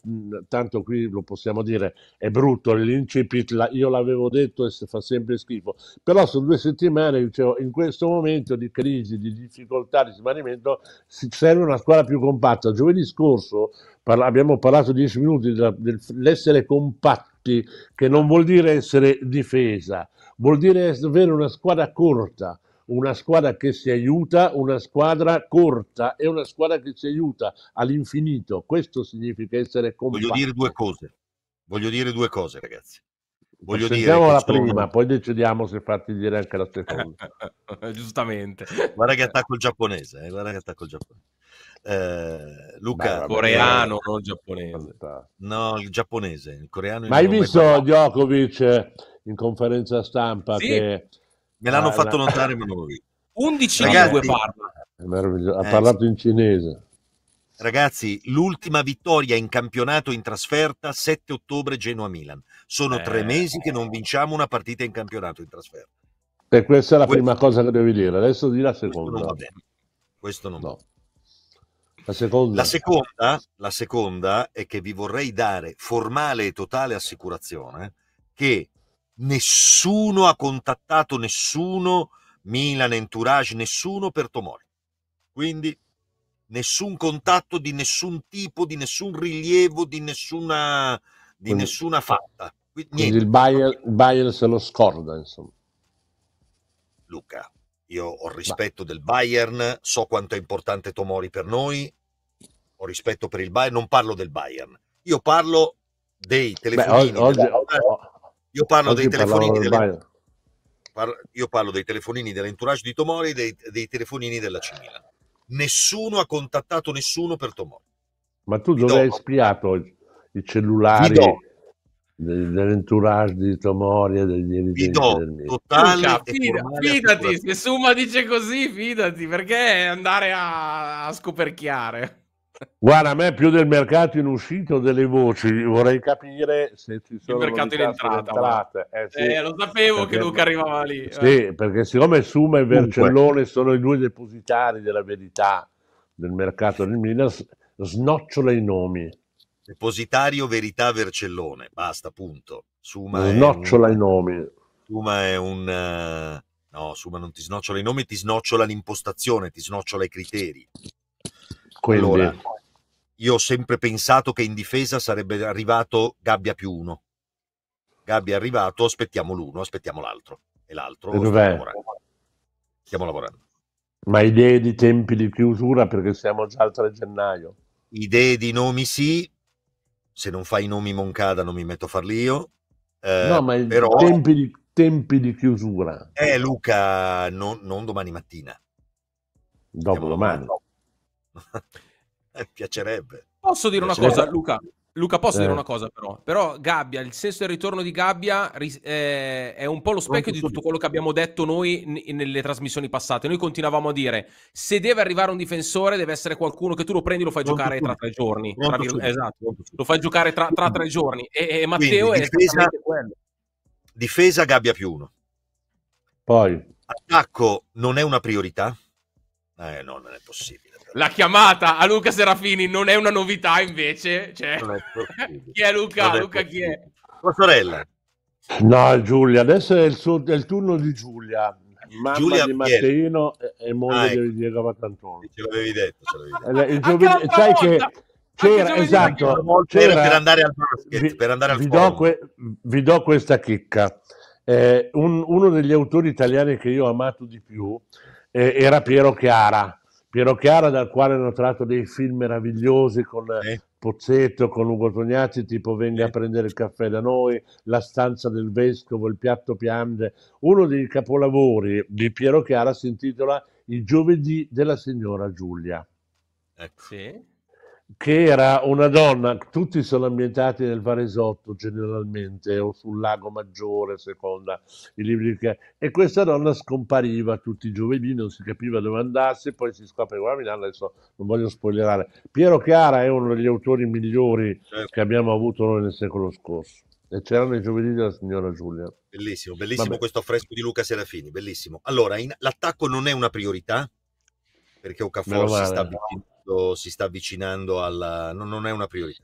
tanto qui lo possiamo dire, è brutto l'incipit, io l'avevo detto e fa sempre schifo, però sono due settimane che dicevo, in questo momento di crisi, di difficoltà, di smarrimento, serve una squadra più compatta. Giovedì scorso parla, abbiamo parlato dieci minuti dell'essere compatti, che non vuol dire essere difesa, vuol dire avere una squadra corta una squadra che si aiuta, una squadra corta e una squadra che si aiuta all'infinito. Questo significa essere compatti. Voglio dire due cose, voglio dire due cose ragazzi. Voglio Sentiamo dire la sono... prima, poi decidiamo se farti dire anche la seconda. (laughs) Giustamente. Guarda che attacco il giapponese, eh? guarda che attacco il giapponese. Eh, Luca, Beh, coreano, eh, non giapponese. No, il giapponese, il coreano. Ma hai visto Djokovic eh, in conferenza stampa sì. che Me l'hanno ah, fatto la... notare, ma non l'ho visto. 11 lingue parla. Ha eh, parlato eh, in cinese. Ragazzi, l'ultima vittoria in campionato in trasferta 7 ottobre Genoa-Milan. Sono eh. tre mesi che non vinciamo una partita in campionato in trasferta. E questa è la questo... prima cosa che devi dire. Adesso di la seconda. Questo non va bene. Questo non no. La seconda. La, seconda, la seconda è che vi vorrei dare formale e totale assicurazione che nessuno ha contattato nessuno, Milan, Entourage, nessuno per Tomori. Quindi nessun contatto di nessun tipo, di nessun rilievo, di nessuna, di quindi, nessuna eh, fatta. Quindi, quindi il, Bayer, se lo scorda, insomma. Luca, io ho rispetto del Bayern, so quanto è importante Tomori per noi, ho rispetto per il Bayern, non parlo del Bayern, io parlo dei telefonini. Beh, oggi, della... oggi, io parlo Oggi dei telefonini delle... Parlo... Io parlo dei telefonini dell'entourage di Tomori e dei, dei telefonini della Cimila. Nessuno ha contattato nessuno per Tomori. Ma tu dove hai spiato i cellulari dell'entourage di Tomori e degli evidenti del totale Fida, fidati, se Suma dice così, fidati, perché andare a, a scoperchiare? Guarda, a me più del mercato in uscita delle voci, vorrei capire se ci sono... Il mercato in entrata. Entrate. Eh, sì. eh, lo sapevo perché, che Luca arrivava lì. Eh. Sì, perché siccome Suma e Vercellone sono i due depositari della verità del mercato del Minas, snocciola i nomi. Depositario Verità Vercellone, basta, punto. Suma snocciola un... i nomi. Suma è un... Uh... No, Suma non ti snocciola i nomi, ti snocciola l'impostazione, ti snocciola i criteri. Quindi. Allora, io ho sempre pensato che in difesa sarebbe arrivato Gabbia più uno. Gabbia è arrivato, aspettiamo l'uno, aspettiamo l'altro. E l'altro stiamo lavorando. stiamo lavorando. Ma idee di tempi di chiusura perché siamo già al 3 gennaio. Idee di nomi sì, se non fai i nomi Moncada non mi metto a farli io. Eh, no, ma però... tempi, di, tempi di chiusura. Eh Luca, no, non domani mattina. Dopo domani. domani. (laughs) eh, piacerebbe. Posso dire piacerebbe. una cosa, Luca? Luca, posso eh. dire una cosa però? Però Gabbia, il senso del ritorno di Gabbia eh, è un po' lo specchio di tutto quello che abbiamo detto noi nelle trasmissioni passate. Noi continuavamo a dire, se deve arrivare un difensore, deve essere qualcuno che tu lo prendi e lo fai giocare tra tre giorni. Tra vir- esatto, lo fai giocare tra, tra mm. tre giorni. E, e Matteo Quindi, difesa, è quello. Difesa Gabbia più uno. Poi. Attacco non è una priorità? Eh no, non è possibile la chiamata a Luca Serafini non è una novità invece. Cioè... È (laughs) chi è Luca? È Luca chi è? La sorella. No, Giulia, adesso è il, suo, è il turno di Giulia. Mamma Giulia di Matteino e moglie ah, ecco. di Diego Battantoni. Ce l'avevi detto. Ce l'avevi eh, detto. Il sai volta. che c'era, esatto. C'era, per andare al basket, vi, per andare al vi, do que, vi do questa chicca. Eh, un, uno degli autori italiani che io ho amato di più eh, era Piero Chiara Piero Chiara, dal quale hanno tratto dei film meravigliosi con eh. Pozzetto, con Ugo Tognazzi, tipo Venga eh. a prendere il caffè da noi, La stanza del vescovo, Il piatto piange. Uno dei capolavori di Piero Chiara si intitola I giovedì della signora Giulia. Ecco. Sì che era una donna, tutti sono ambientati nel Varesotto generalmente, o sul Lago Maggiore, seconda i libri che... E questa donna scompariva tutti i giovedì, non si capiva dove andasse, poi si scopre scopriva a Milano, adesso non voglio spoilerare. Piero Chiara è uno degli autori migliori certo. che abbiamo avuto noi nel secolo scorso. E c'erano i giovedì della signora Giulia. Bellissimo, bellissimo Vabbè. questo affresco di Luca Serafini, bellissimo. Allora, in... l'attacco non è una priorità, perché Ocafor si sta abituando avvicinando, si sta avvicinando alla... Non, non è una priorità.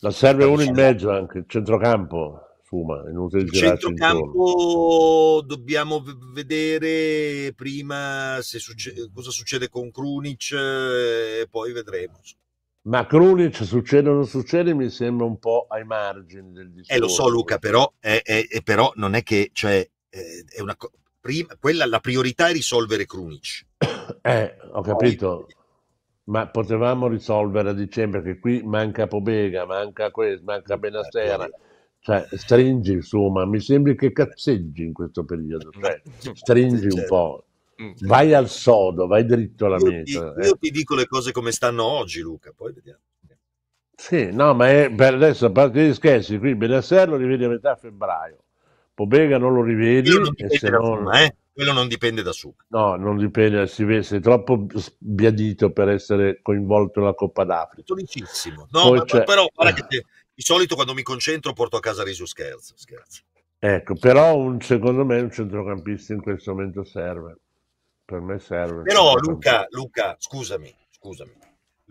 La serve uno in mezzo anche, il centrocampo. Fuma, inutile il centrocampo dobbiamo vedere prima succe- cosa succede con Krunic eh, e poi vedremo. Ma Krunic succede o non succede mi sembra un po' ai margini del discorso. Eh lo so Luca, però, eh, eh, però non è che cioè, eh, è una co- prima, quella, la priorità è risolvere Krunic. (coughs) Eh, ho capito. Poi, ma potevamo risolvere a dicembre che qui manca Pobega, manca questo, manca Benastera. Cioè, stringi insomma, mi sembra che cazzeggi in questo periodo, mm. cioè, stringi un certo. po'. Mm. Vai al sodo, vai dritto alla io meta. Ti, eh. Io ti dico le cose come stanno oggi, Luca, poi vediamo. Sì, no, ma è, per adesso a parte gli scherzi, qui Benasser lo rivedi a metà febbraio, Pobega non lo rivedi. Io non e se non... eh quello non dipende da Sub. No, non dipende, si vede, sei troppo sbiadito per essere coinvolto nella Coppa d'Africa. Solicissimo. No, ma, ma però guarda eh. che di solito quando mi concentro porto a casa riso scherzo, scherzo. Ecco, però un, secondo me un centrocampista in questo momento serve. Per me serve. Però Luca, Luca, scusami, scusami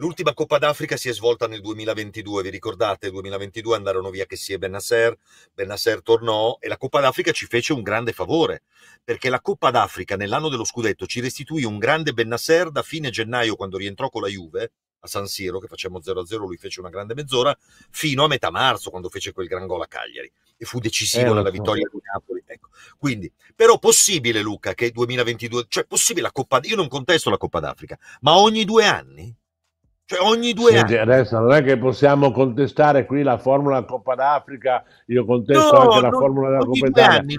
L'ultima Coppa d'Africa si è svolta nel 2022, vi ricordate? Nel 2022 andarono via che si è Benasser, Benasser tornò e la Coppa d'Africa ci fece un grande favore, perché la Coppa d'Africa nell'anno dello scudetto ci restituì un grande Benasser da fine gennaio quando rientrò con la Juve a San Siro, che facciamo 0-0, lui fece una grande mezz'ora, fino a metà marzo quando fece quel gran gol a Cagliari e fu decisivo eh, nella vittoria di Napoli. Ecco. Quindi, però possibile Luca che 2022, cioè possibile la Coppa, io non contesto la Coppa d'Africa, ma ogni due anni? Cioè ogni due sì, anni. Adesso non è che possiamo contestare qui la formula Coppa d'Africa, io contesto no, anche la formula della Coppa d'Italia. Anni,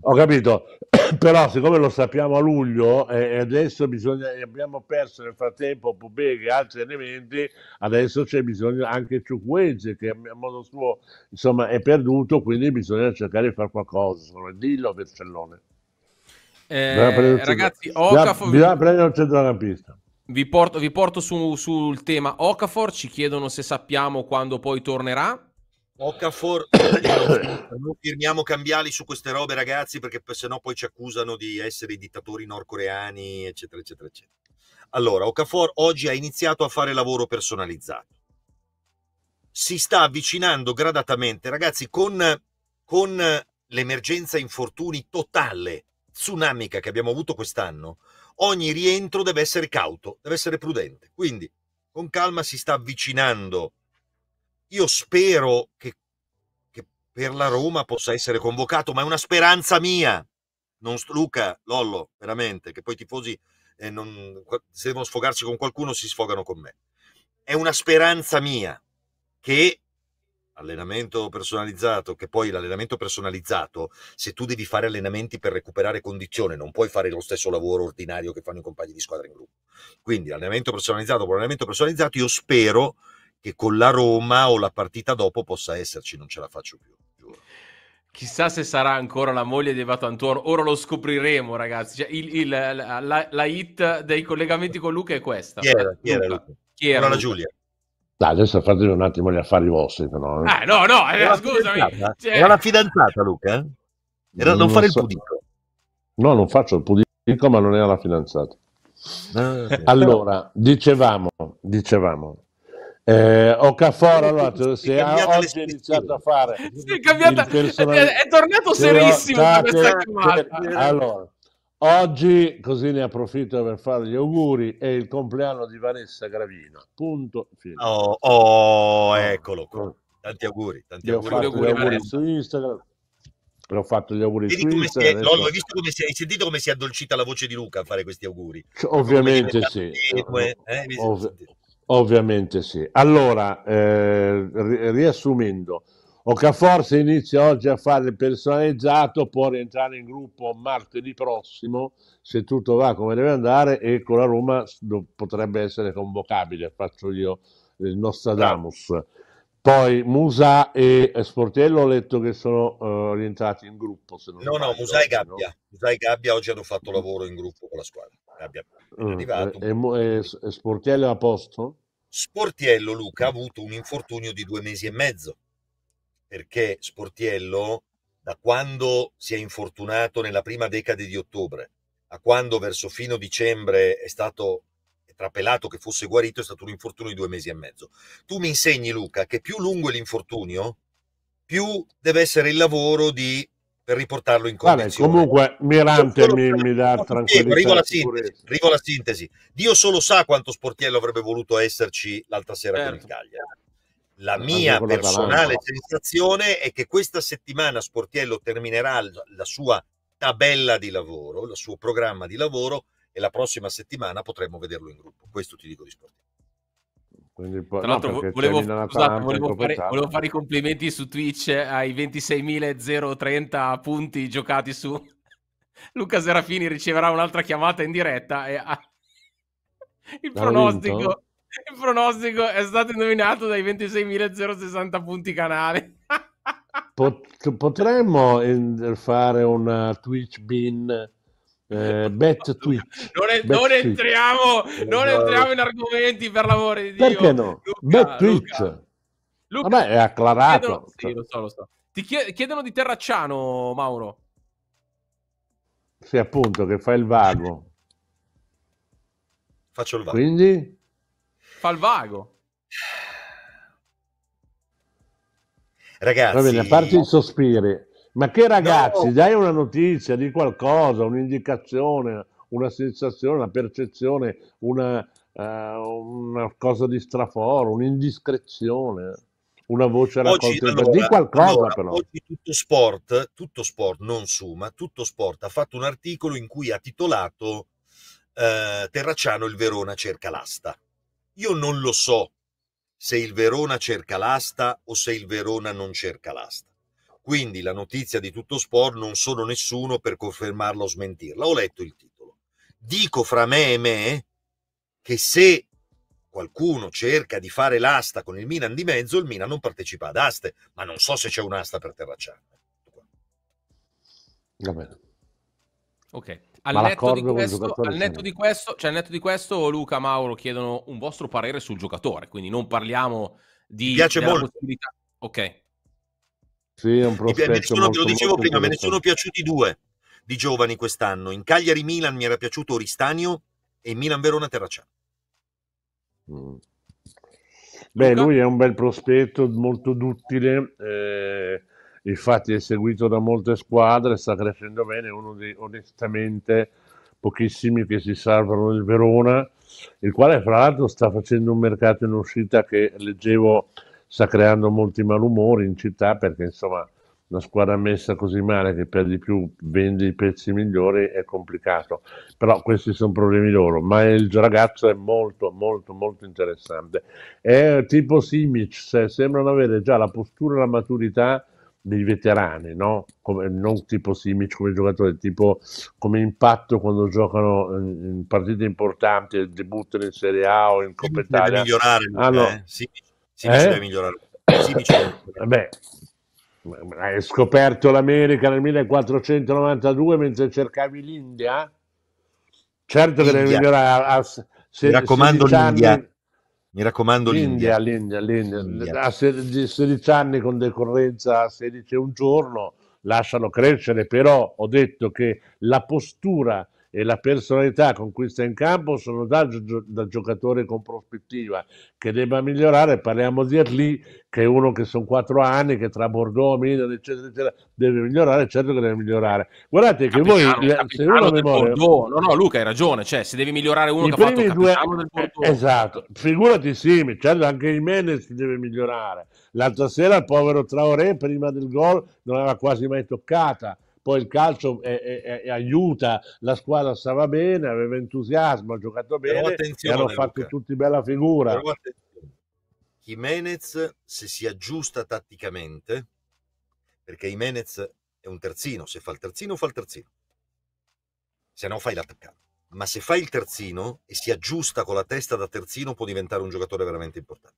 Ho capito, (clears throat) però siccome lo sappiamo a luglio e eh, adesso bisogna, abbiamo perso nel frattempo Pubega e altri elementi, adesso c'è bisogno anche Ciuquegge che a modo suo insomma, è perduto, quindi bisogna cercare di fare qualcosa. Dillo Vercellone. Eh, ragazzi, Ocafo... Bisogna, bisogna prendere un centrocampista. Vi porto, vi porto su, sul tema Okafor, ci chiedono se sappiamo quando poi tornerà. Okafor, (coughs) non firmiamo cambiali su queste robe ragazzi perché sennò poi ci accusano di essere i dittatori nordcoreani eccetera eccetera eccetera. Allora, Okafor oggi ha iniziato a fare lavoro personalizzato. Si sta avvicinando gradatamente, ragazzi, con, con l'emergenza infortuni totale, tsunamica che abbiamo avuto quest'anno, ogni rientro deve essere cauto, deve essere prudente. Quindi con calma si sta avvicinando. Io spero che, che per la Roma possa essere convocato, ma è una speranza mia. Non, Luca, Lollo, veramente, che poi i tifosi eh, non, se devono sfogarsi con qualcuno si sfogano con me. È una speranza mia che allenamento personalizzato, che poi l'allenamento personalizzato, se tu devi fare allenamenti per recuperare condizione, non puoi fare lo stesso lavoro ordinario che fanno i compagni di squadra in gruppo. Quindi allenamento personalizzato con allenamento personalizzato, io spero che con la Roma o la partita dopo possa esserci, non ce la faccio più. Chissà se sarà ancora la moglie di Evato Antuono, ora lo scopriremo ragazzi, cioè, il, il, la, la, la, hit dei collegamenti con Luca è questa. Chi era? Chi era Luca? Chi era allora, Giulia. Dai, adesso fate un attimo gli affari vostri, No, Ah, no, no, eh, era scusami. Cioè... Era una fidanzata, Luca? Eh? Era non, non fare so. il pudico. No, non faccio il pudico, ma non era la fidanzata. Ah, sì. Allora, dicevamo, dicevamo, eh, Okafor, eh, allora, si ha oggi è iniziato a fare... È, cambiata, è, è, tornato serissimo da questa chiamata. Allora, Oggi, così ne approfitto per fare gli auguri, è il compleanno di Vanessa Gravina. Punto. Fine. Oh, oh, ah, eccolo qua. Ah. Tanti auguri. Tanti auguri. Fatto auguri, gli auguri su Instagram. Le ho fatto gli auguri Vedi su Instagram. È, no, l'ho visto come si è, hai sentito come si è addolcita la voce di Luca a fare questi auguri. Cioè, ovviamente sì. Tante, eh, Ov- ovviamente sì. Allora, eh, riassumendo, Ocafor se inizia oggi a fare il personalizzato può rientrare in gruppo martedì prossimo se tutto va come deve andare e con la Roma potrebbe essere convocabile, faccio io il Nostradamus. Poi Musa e Sportiello ho letto che sono uh, rientrati in gruppo. no, no, Musa e Gabbia. No? Musa e Gabbia oggi hanno fatto lavoro in gruppo con la squadra. Gabbia è mm, arrivato. Eh, e, e, e Sportiello a posto? Sportiello, Luca, ha avuto un infortunio di due mesi e mezzo perché Sportiello, da quando si è infortunato nella prima decade di ottobre a quando verso fine dicembre è stato trapelato che fosse guarito, è stato un infortunio di due mesi e mezzo. Tu mi insegni, Luca, che più lungo è l'infortunio, più deve essere il lavoro di, per riportarlo in condizione. Vabbè, comunque Mirante mi, mi dà tranquillità. Arrivo alla, sintesi, arrivo alla sintesi. Dio solo sa quanto Sportiello avrebbe voluto esserci l'altra sera certo. con il Cagliari la mia personale sensazione è che questa settimana Sportiello terminerà la sua tabella di lavoro, il suo programma di lavoro e la prossima settimana potremo vederlo in gruppo. Questo ti dico di Sportiello. Quindi, Tra l'altro volevo, scusate, volevo, ecco, fare, volevo, fare, i complimenti su Twitch ai 26.030 punti giocati su (laughs) Luca Serafini riceverà un'altra chiamata in diretta e ha... (laughs) il pronostico il pronostico è stato indovinato dai 26.060 punti canali. (laughs) Potremmo eh, fare una Twitch bin eh, bet Twitch. Non, è, bet non Twitch. entriamo, non esatto. entriamo in argomenti per l'amore di Dio. Perché no? Luca, bet Twitch. Luca. Vabbè, è acclarato. Chiedono, sì, lo so, lo so. Ti chiedono di Terracciano, Mauro. Sì, appunto, che fa il vago. Faccio il vago. Quindi? Fa il vago. Ragazzi, va bene, a parte i sospiri, ma che ragazzi, no. dai una notizia di qualcosa, un'indicazione, una sensazione, una percezione, una, uh, una cosa di straforo, un'indiscrezione una voce raccolta allora, di qualcosa allora, però. Oggi tutto sport, tutto sport, non Suma, tutto sport ha fatto un articolo in cui ha titolato eh, Terracciano il Verona cerca l'asta. Io non lo so se il Verona cerca l'asta o se il Verona non cerca l'asta. Quindi la notizia di tutto sport non sono nessuno per confermarla o smentirla. Ho letto il titolo. Dico fra me e me che se qualcuno cerca di fare l'asta con il Milan di mezzo, il Milan non partecipa ad aste, ma non so se c'è un'asta per Terracciano. Va bene. Ok. Al netto, questo, al, netto questo, cioè al netto di questo, Luca Mauro chiedono un vostro parere sul giocatore, quindi non parliamo di Mi piace molto. possibilità. Ok. Sì, è un prospetto me ne lo dicevo prima, me ne sono piaciuti due di giovani quest'anno. In Cagliari Milan mi era piaciuto Oristanio e in Milan Verona Terracciano. Mm. Beh, Luca? lui è un bel prospetto, molto duttile. Eh infatti è seguito da molte squadre, sta crescendo bene, uno dei onestamente pochissimi che si salvano il Verona, il quale fra l'altro sta facendo un mercato in uscita che leggevo sta creando molti malumori in città perché insomma una squadra messa così male che per di più vende i pezzi migliori è complicato, però questi sono problemi loro, ma il ragazzo è molto molto molto interessante, è tipo Simic, se sembrano avere già la postura e la maturità dei veterani, no? come, non tipo Simic come giocatore, tipo come impatto quando giocano in partite importanti, debuttano in Serie A o in Coppa Italia. Deve migliorare, ah, no. eh? Simic, Simic eh? deve migliorare. Simic deve migliorare. Beh, hai scoperto l'America nel 1492 mentre cercavi l'India? Certo che deve migliorare. A, a, se, Mi raccomando l'India. Anni, mi raccomando l'India. L'India, l'India, l'India. A 16, anni con decorrenza 16 e un giorno lasciano crescere, però ho detto che la postura e la personalità con cui sta in campo sono da, da giocatore con prospettiva che debba migliorare. Parliamo di Erli, che è uno che sono quattro anni, che tra Bordeaux, Milan, eccetera, eccetera, deve migliorare. Certo che deve migliorare. Guardate che capitano, voi. se uno memoria, no, no, Luca, hai ragione. Cioè, se devi migliorare uno che ha fatto due, del eh, Bordeaux. Esatto, figurati, sì, certo, anche Jimenez deve migliorare. L'altra sera il povero Traoré, prima del gol, non aveva quasi mai toccata poi il calcio è, è, è, aiuta, la squadra stava bene, aveva entusiasmo, ha giocato bene, e hanno fatto Luca. tutti bella figura. Jimenez se si aggiusta tatticamente, perché Jimenez è un terzino, se fa il terzino fa il terzino, se no fai l'attaccante. Ma se fa il terzino e si aggiusta con la testa da terzino può diventare un giocatore veramente importante.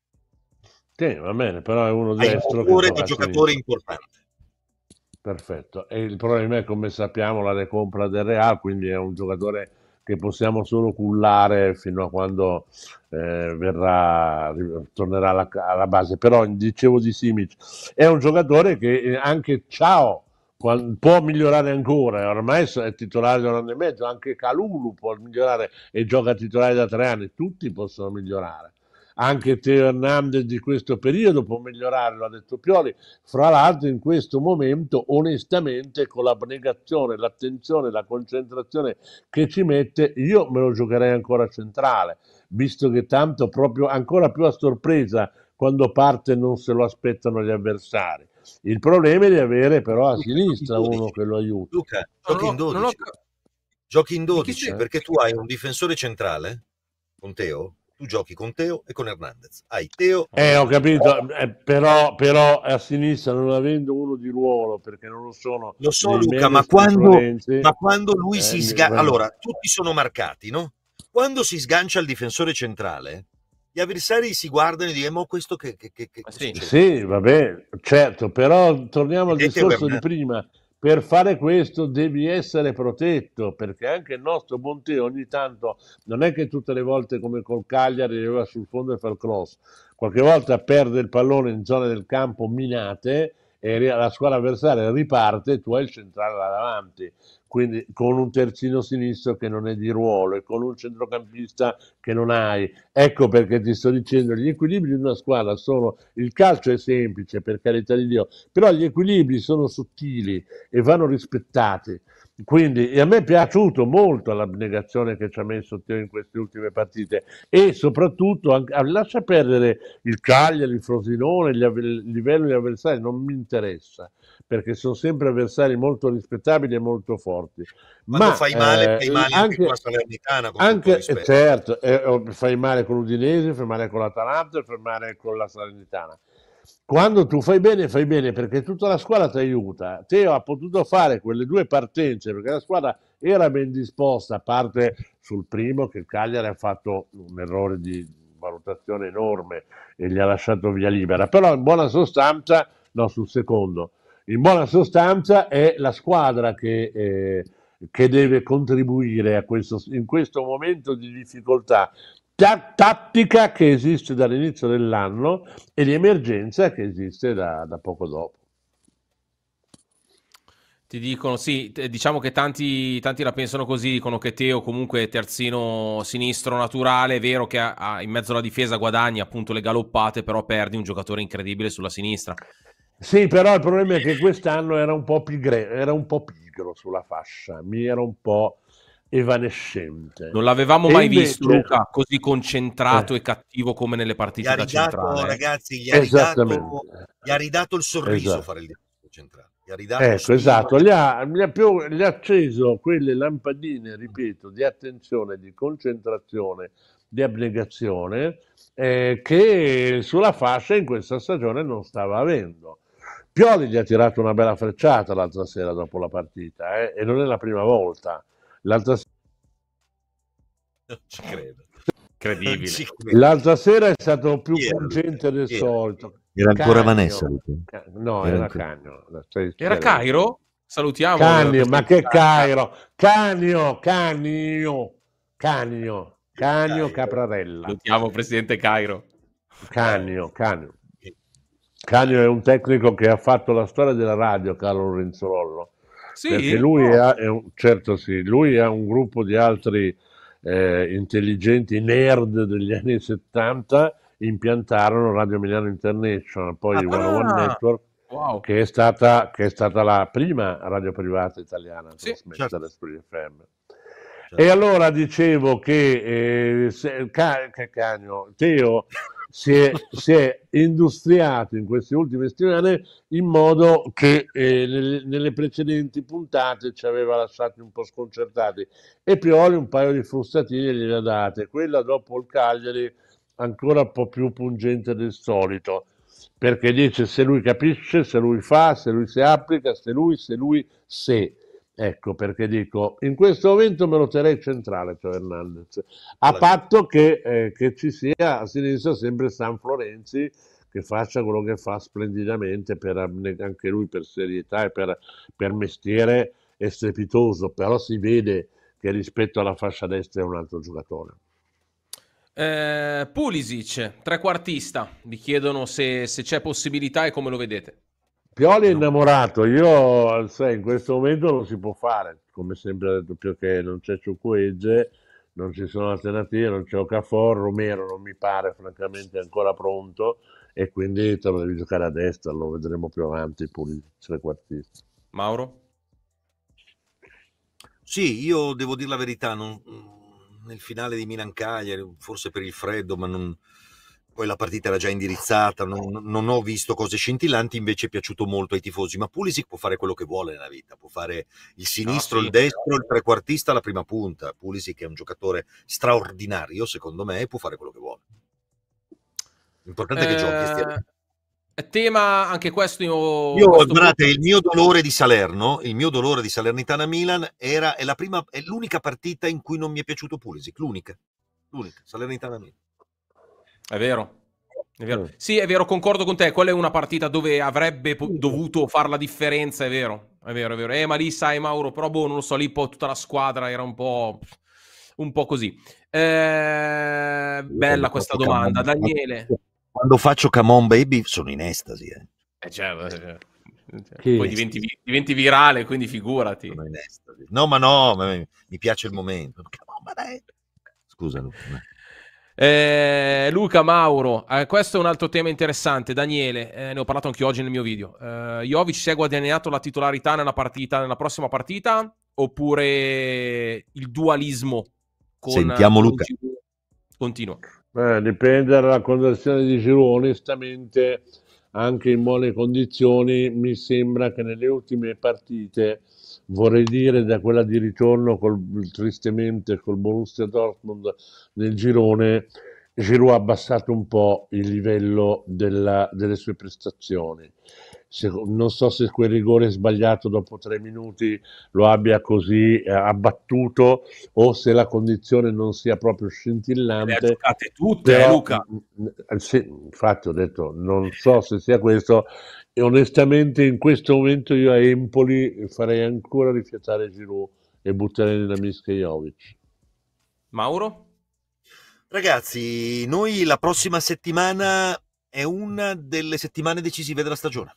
Sì, va bene, però è uno destro. È un giocatore di giocatore importante Perfetto, e il problema è come sappiamo la recompra del Real, quindi è un giocatore che possiamo solo cullare fino a quando eh, verrà, tornerà alla, alla, base. Però dicevo di Simic, è un giocatore che eh, anche ciao può migliorare ancora, ormai è titolare da un anno e mezzo, anche Calulu può migliorare e gioca titolare da tre anni, tutti possono migliorare anche Teo Hernandez di questo periodo può migliorarlo, ha detto Pioli, fra l'altro in questo momento onestamente con l'abnegazione, l'attenzione, la concentrazione che ci mette, io me lo giocherei ancora centrale, visto che tanto proprio ancora più a sorpresa quando parte non se lo aspettano gli avversari. Il problema è di avere però a sinistra uno che lo aiuta. Luca, giochi in 12, giochi in 12 perché tu hai un difensore centrale, un tu giochi con Teo e con Hernandez. Hai Teo. Eh, ho capito, eh, però, però, a sinistra non avendo uno di ruolo perché non lo sono. Lo so, Luca, ma quando, ma quando, lui eh, si sgancia. Allora, tutti sono marcati, no? Quando si sgancia il difensore centrale, gli avversari si guardano e dicono: eh, Ma questo che. che, che, che sì. sì, bene, certo, però torniamo al discorso di prima per fare questo devi essere protetto, perché anche il nostro Monte ogni tanto non è che tutte le volte come col Cagliari arriva sul fondo e fa il cross, qualche volta perde il pallone in zone del campo minate e la squadra avversaria riparte e tu hai il centrale là davanti quindi con un terzino sinistro che non è di ruolo e con un centrocampista che non hai. Ecco perché ti sto dicendo, gli equilibri di una squadra sono, il calcio è semplice per carità di Dio, però gli equilibri sono sottili e vanno rispettati. Quindi a me è piaciuto molto l'abnegazione che ci ha messo Teo in queste ultime partite e soprattutto ah, lascia perdere il Cagliari, il Frosinone, il livello degli avversari, non mi interessa perché sono sempre avversari molto rispettabili e molto forti. Ma fai male, eh, fai male anche, anche Salernitana. Anche, eh, certo, eh, fai male con l'Udinese, fai male con l'Atalanta, fai male con la Salernitana. Quando tu fai bene, fai bene perché tutta la squadra ti aiuta. Teo ha potuto fare quelle due partenze perché la squadra era ben disposta, a parte sul primo che il Cagliari ha fatto un errore di valutazione enorme e gli ha lasciato via libera, però in buona sostanza, no, sul secondo in buona sostanza è la squadra che, eh, che deve contribuire questo, in questo momento di difficoltà tattica che esiste dall'inizio dell'anno e di emergenza che esiste da, da poco dopo. Ti dicono, sì, diciamo che tanti, tanti, la pensano così, dicono che Teo comunque è terzino sinistro naturale, è vero che ha, ha, in mezzo alla difesa guadagna appunto le galoppate, però perdi un giocatore incredibile sulla sinistra. Sì, però il problema è che eh. quest'anno era un po', pigre, era un po pigro sulla fascia, mi era un po' evanescente. Non l'avevamo e mai invece... visto Luca così concentrato eh. e cattivo come nelle partite gli da ridato, centrale. Ragazzi, gli ha, ridato, gli ha ridato il sorriso esatto. fare il discorso centrale. Gli ha ridato ecco, esatto, gli ha, gli, ha più, gli ha acceso quelle lampadine, ripeto, di attenzione, di concentrazione, di abnegazione eh, che sulla fascia in questa stagione non stava avendo. Pioli gli ha tirato una bella frecciata l'altra sera dopo la partita eh? e non è la prima volta. L'altra sera... Non ci credo. Credibile. Ci credo. L'altra sera è stato più yeah, pungente del yeah. solito. Era ancora Cagno. Vanessa? No, era, era Cagno. Era Cairo? Salutiamo. Cagno, eh, ma che Cairo? Cagno, Cagno, Cagno, Cagno Caprarella. Salutiamo Presidente Cairo. Cagno, Cagno. Canio è un tecnico che ha fatto la storia della radio, Carlo Renzolollo. Sì, perché lui, no. ha, è un, certo sì, lui ha un gruppo di altri eh, intelligenti nerd degli anni 70 impiantarono Radio Milano International, poi ah, il One One ah. Network, wow. che, è stata, che, è stata, la prima radio privata italiana sì, trasmessa certo. da Studio FM. Certo. E allora dicevo che, eh, se, ca- che Cagno, Teo (laughs) si è, si è industriato in queste ultime settimane in modo che eh, nelle, nelle, precedenti puntate ci aveva lasciati un po' sconcertati e Pioli un paio di frustatine gliela date, quella dopo il Cagliari ancora un po' più pungente del solito perché dice se lui capisce, se lui fa, se lui si applica, se lui, se lui, se. Ecco perché dico, in questo momento me lo terrei centrale, cioè Hernandez, a patto che, eh, che, ci sia a sinistra sempre San Florenzi che faccia quello che fa splendidamente, per, anche lui per serietà e per, per mestiere è strepitoso, però si vede che rispetto alla fascia destra è un altro giocatore. Eh, Pulisic, trequartista, vi chiedono se, se c'è possibilità e come lo vedete. Pioli è innamorato, io sai, in questo momento non si può fare, come sempre ha detto Pioche, non c'è Ciucuegge, non ci sono alternative, non c'è Ocafor, Romero non mi pare francamente ancora pronto e quindi te lo devi giocare a destra, lo vedremo più avanti, pulizia quartisti. Mauro? Sì, io devo dire la verità, non, nel finale di Milan Cagliari, forse per il freddo, ma non, poi la partita era già indirizzata, non, non, ho visto cose scintillanti, invece è piaciuto molto ai tifosi, ma Pulisic può fare quello che vuole nella vita, può fare il sinistro, no, sì, il destro, no. il trequartista, la prima punta, Pulisic è un giocatore straordinario secondo me e può fare quello che vuole. L'importante è che giochi. Stia... Eh, tema anche questo. Io, io questo guardate, punto... il mio dolore di Salerno, il mio dolore di Salernitana-Milan era è, la prima, è l'unica partita in cui non mi è piaciuto Pulisic, l'unica, l'unica, Salernitana-Milan. È vero. È vero. Mm. Sì, è vero, concordo con te. Quella è una partita dove avrebbe po- mm. dovuto fare la differenza, è vero. È vero, è vero. Eh, ma lì sai, Mauro, però boh, non lo so, lì poi tutta la squadra era un po', un po così. Eh, bella questa domanda, camon, Daniele. Quando faccio Camon Baby sono in estasi. Eh, eh certo. Cioè, cioè, poi diventi, diventi, virale, quindi figurati. No, ma no, ma mi piace il momento. Scusa, Luca. Eh, Luca Mauro, eh, questo è un altro tema interessante. Daniele, eh, ne ho parlato anche oggi nel mio video. Eh, Jovic si è guadagnato la titolarità nella partita, nella prossima partita? Oppure il dualismo con Sentiamo Luca. Continua. dipende dalla conversione di Giroud. Onestamente, anche in buone condizioni, mi sembra che nelle ultime partite vorrei dire da quella di ritorno col, tristemente col Borussia Dortmund nel girone, Giroud ha abbassato un po' il livello della, delle sue prestazioni non so se quel rigore sbagliato dopo tre minuti lo abbia così eh, abbattuto o se la condizione non sia proprio scintillante. Le ha tutte, però, eh, Luca. Mm, mm, sì, infatti ho detto, non so se sia questo. E onestamente in questo momento io a Empoli farei ancora rifiatare Giroud e butterei nella Mischia Jovic. Mauro? Ragazzi, noi la prossima settimana è una delle settimane decisive della stagione.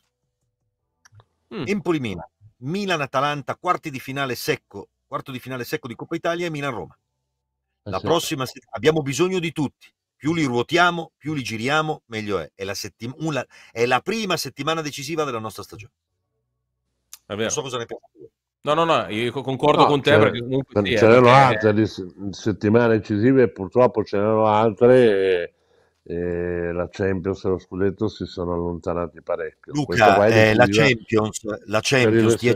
Mm. Empoli-Milan, Milan-Atalanta, quarti di finale secco, quarto di finale secco di Coppa Italia e Milan-Roma. Eh la esatto. prossima abbiamo bisogno di tutti. Più li ruotiamo, più li giriamo, meglio è. È la, settim- una, è la prima settimana decisiva della nostra stagione. Non so cosa ne pensi. No, no, no, io concordo no, con te. Perché comunque, ce eh, n'erano eh, altre settimane decisive, purtroppo ce n'erano altre. E la Champions e lo Scudetto si sono allontanati parecchio. Luca, eh, la, Champions, la, Champions ti è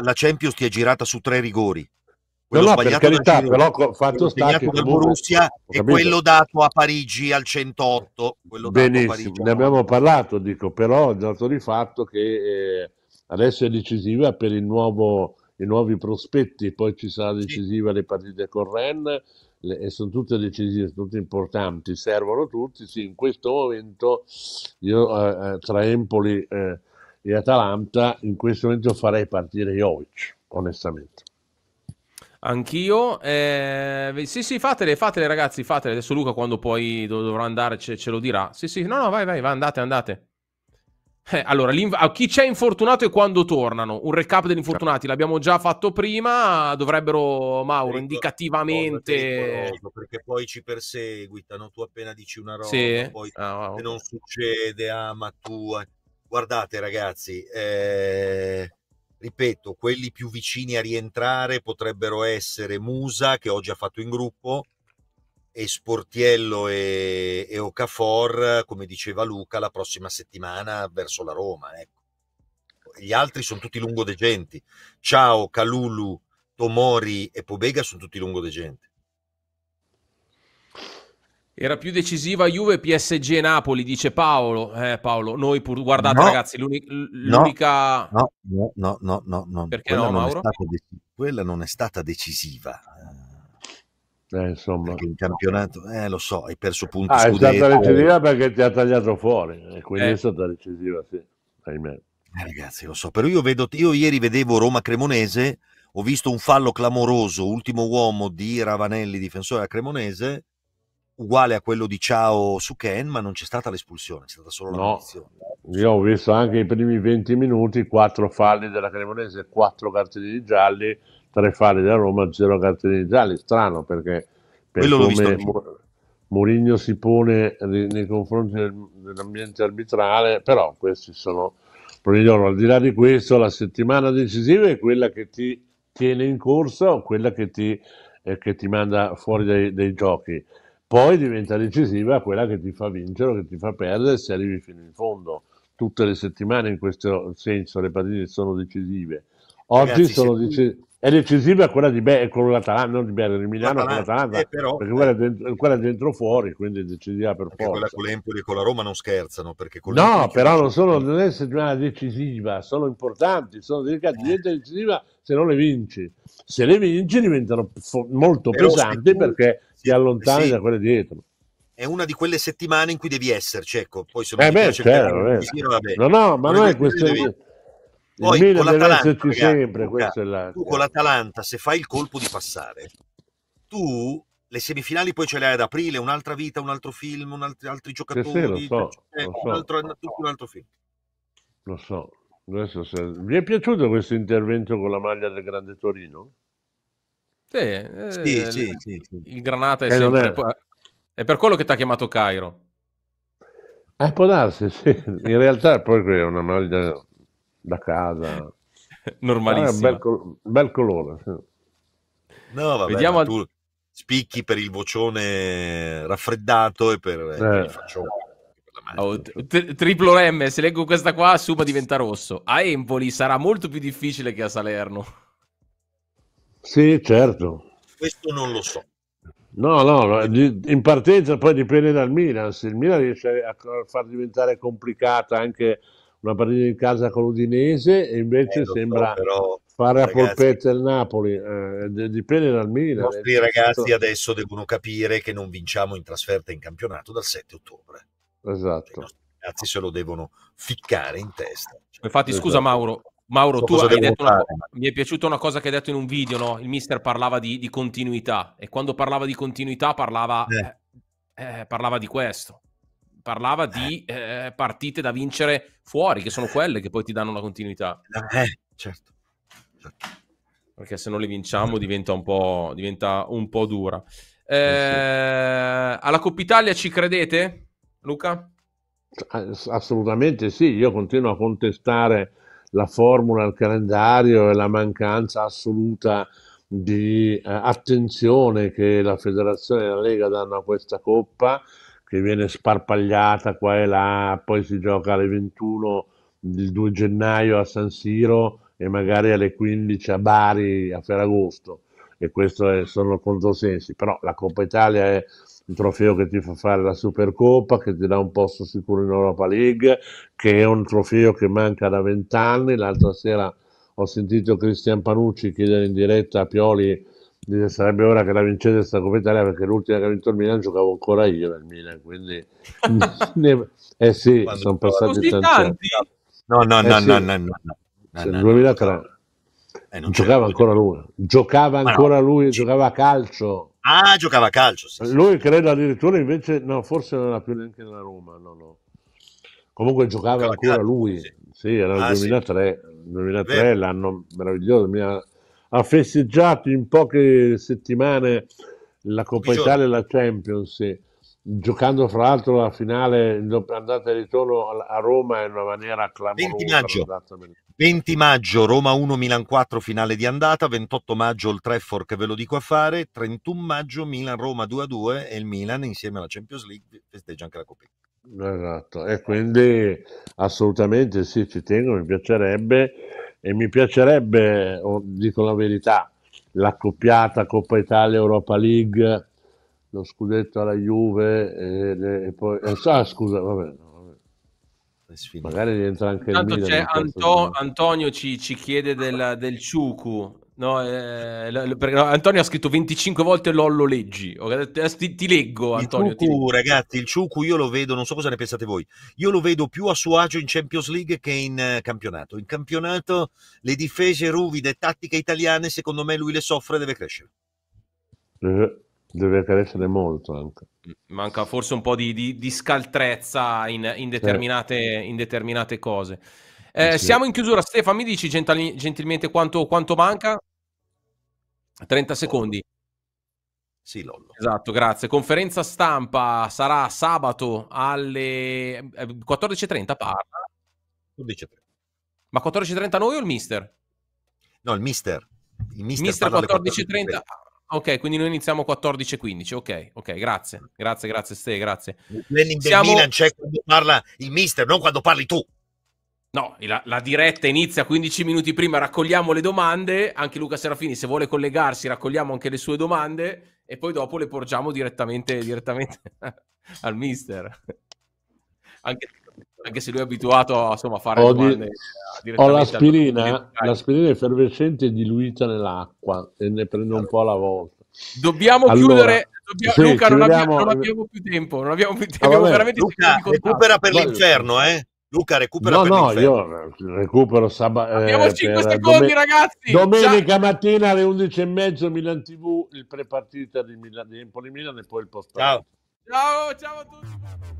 la Champions ti è girata su tre rigori. Quello no, no, per carità, però fatto sta che da Borussia e quello dato a Parigi al 108. Benissimo, Parigi, ne abbiamo parlato, dico, però dato di fatto che eh, adesso è decisiva per nuovo, i nuovi prospetti, poi ci sarà decisiva sì. le partite con Rennes e sono tutte decisive, sono tutte importanti, servono tutti. Sì, in questo momento io eh, eh, tra Empoli eh, e Atalanta, in questo momento farei partire Jovic, onestamente. Anch'io, eh, sì, sì, fatele, fatele ragazzi, fatele. Adesso Luca, quando poi dovrà andare, ce, ce lo dirà. Sì, sì, no, no, vai, vai andate, andate. Eh, allora, ah, chi c'è infortunato e quando tornano? Un recap degli cioè infortunati l'abbiamo già fatto prima, dovrebbero, Mauro, Perico- indicativamente... No, perché poi ci perseguitano, tu appena dici una roba, sì. poi ah, okay. non succede, ah ma tu... Guardate ragazzi, eh, ripeto, quelli più vicini a rientrare potrebbero essere Musa, che oggi ha fatto in gruppo, e Sportiello e, e Ocafor, come diceva Luca, la prossima settimana verso la Roma. Ecco. Gli altri sono tutti lungodegenti. Ciao, Calulu, Tomori e Pobega sono tutti lungodegenti. Era più decisiva Juve PSG e Napoli, dice Paolo. Eh, Paolo, noi pur... guardate no, ragazzi, l'uni... l'unica... No, no, no, no, no, Perché Quella no, non Mauro? Dec... Quella non è stata decisiva. Eh, insomma. Perché in campionato, eh, lo so, hai perso eh, punti. Ah, scudetto. è stata decisiva perché ti ha tagliato fuori, e quindi eh. è stata decisiva, sì. Ahimè. Eh, ragazzi, lo so, però io, vedo, io ieri vedevo Roma Cremonese, ho visto un fallo clamoroso, ultimo uomo di Ravanelli, difensore a Cremonese, uguale a quello di Ciao su Ken, ma non c'è stata l'espulsione, c'è stata solo la punizione. Io ho visto anche i primi 20 minuti, quattro falli della Cremonese, quattro cartellini gialli tre falli della Roma, zero cartellini gialli. Strano perché per come Mourinho si pone nei confronti del, dell'ambiente arbitrale, però questi sono problemi Al di là di questo, la settimana decisiva è quella che ti tiene in corsa o quella che ti, eh, che ti manda fuori dai, dai giochi poi diventa decisiva quella che ti fa vincere o che ti fa perdere se arrivi fino in fondo. Tutte le settimane in questo senso le partite sono decisive. Oggi Ragazzi, sono decisive è decisiva quella di Be- con l'Atalanta, non di Bella, di Milano con l'Atalanta, eh, però, perché eh. quella, dentro, quella dentro fuori, quindi decisiva per perché forza. Quella con l'Empoli e con la Roma non scherzano, perché con No, però non, sono, non è settimana decisiva, sono importanti, sono delicati, eh. diventa decisiva se non le vinci. Se le vinci diventano fo- molto però pesanti tu, perché sì, ti allontani sì. da quelle dietro. È una di quelle settimane in cui devi esserci, ecco, poi se eh non eh beh, certo, chiaro, no, no, ma non è questione... Devi poi, il Milan deve esserci sempre, ragazzi, Luca, tu con l'Atalanta se fai il colpo di passare, tu le semifinali poi ce le hai ad aprile, un'altra vita, un altro film, un cioè, altro, altri giocatori, sì, so, eh, so. un, altro, un altro film. Lo so, se... Vi è piaciuto questo intervento con la maglia del Grande Torino? Sì, eh, sì, sì, sì, il Granata è, eh, sempre... è... per quello che ti ha chiamato Cairo. Eh, può darsi, sì. In realtà poi è una maglia da casa. (laughs) Normalissimo. Ah, eh, bel, col- bel, colore. Sì. No, vabbè, Vediamo... tu spicchi per il vocione raffreddato e per, eh. per il eh. faccione. Oh, t- triplo M, se leggo questa qua, Suba diventa rosso. A Empoli sarà molto più difficile che a Salerno. Sì, certo. Questo non lo so. No, no, in partenza poi dipende dal Milan. Se il Milan riesce a far diventare complicata anche una partita in casa con l'Udinese e invece eh, sembra so, però, fare ragazzi, a polpetta il Napoli, eh, dipende dal Milan. I nostri ragazzi tutto. adesso devono capire che non vinciamo in trasferta in campionato dal 7 ottobre. Esatto. I ragazzi se lo devono ficcare in testa. Cioè, Infatti, esatto. scusa Mauro, Mauro, tu hai detto una, mi è piaciuta una cosa che hai detto in un video, no? il mister parlava di, di, continuità e quando parlava di continuità parlava, eh. Eh, eh parlava di questo parlava di eh. eh, partite da vincere fuori, che sono quelle che poi ti danno la continuità. Eh, certo. certo. Perché se non le vinciamo eh. diventa un po', diventa un po dura. Eh, eh alla Coppa Italia ci credete, Luca? Ah, assolutamente sì, io continuo a contestare la formula, il calendario e la mancanza assoluta di eh, attenzione che la federazione e la Lega danno a questa coppa che viene sparpagliata qua e là, poi si gioca alle 21 il 2 gennaio a San Siro e magari alle 15 a Bari a Ferragosto e questi sono controsensi, però la Coppa Italia è un trofeo che ti fa fare la Supercoppa, che ti dà un posto sicuro in Europa League, che è un trofeo che manca da vent'anni, l'altra sera ho sentito Cristian Panucci chiedere in diretta a Pioli Dice, sarebbe ora che la vincesse questa Coppa Italia perché l'ultima che ha vinto il Milan giocavo ancora io nel Milan, quindi... (laughs) Eh sì, Quando sono passati tanti, tanti. No, eh. no, no, eh no, no, no, no. 2003. Eh, non giocava ancora lui, giocava ancora no. lui, giocava a calcio. Ah, giocava a calcio. Sì, lui sì. credo addirittura invece, no, forse non era più neanche nella Roma. No, no. Comunque giocava, giocava ancora calcio, lui. Sì, sì era il ah, 2003, 2003 l'anno meraviglioso. Mia ha festeggiato in poche settimane la Coppa Italia e la Champions, giocando fra l'altro la finale andata e ritorno a Roma in una maniera clamorosa. 20 maggio, 20 maggio Roma 1 Milan 4 finale di andata, 28 maggio il Trefford che ve lo dico a fare, 31 maggio Milan Roma 2 a 2 e il Milan insieme alla Champions League festeggia anche la Coppa. Esatto, e quindi assolutamente sì, ci tengo, mi piacerebbe e mi piacerebbe, dico la verità, l'accoppiata Coppa Italia Europa League, lo scudetto alla Juve e, e poi... ah, scusa, vabbè, Magari rientra anche Intanto il Milan. Anto- Antonio ci, ci, chiede della, del Ciucu. No, eh, no, Antonio ha scritto 25 volte Lollo leggi. Ti, ti leggo, Antonio. Il Ciucu, ragazzi, il Ciucu io lo vedo, non so cosa ne pensate voi, io lo vedo più a suo agio in Champions League che in eh, campionato. In campionato le difese ruvide, tattiche italiane, secondo me lui le soffre, deve crescere. Deve, deve crescere molto anche. Mm, manca forse un po' di, di, di scaltrezza in, in, determinate, eh. in determinate cose. Eh, eh, sì. Siamo in chiusura, Stefano. Mi dici gentil- gentilmente quanto, quanto manca? 30 secondi. Sì, Lollo. Esatto, grazie. Conferenza stampa sarà sabato alle 14.30 eh, parla. 14.30. Ma 14.30 noi o il mister? No, il mister. Il mister, mister 14.30. Ok, quindi noi iniziamo 14.15. Ok, ok, grazie. Grazie, grazie Ste, grazie. Lenin Siamo... del Milan c'è quando parla il mister, non quando parli tu. No, la, la, diretta inizia 15 minuti prima, raccogliamo le domande, anche Luca Serafini se vuole collegarsi raccogliamo anche le sue domande e poi dopo le porgiamo direttamente, direttamente (laughs) al mister. Anche, anche, se lui è abituato insomma, a fare ho domande di, eh, Ho l'aspirina, eh? l'aspirina effervescente diluita nell'acqua e ne prendo un po' alla volta. Dobbiamo allora, chiudere, dobbiamo, sì, Luca, non abbiamo, non abbiamo, più tempo, non abbiamo più ah, tempo, ah, abbiamo veramente Luca, recupera per l'inferno, eh? Luca recupera no, no, io eh, recupero sabato. Eh, Abbiamo eh, 5 secondi, dom- ragazzi. Domenica Ciao. mattina alle 11.30 Milan TV, il prepartita di Milan, di Empoli Milan e poi il post. Ciao. Ciao, ciao a tutti.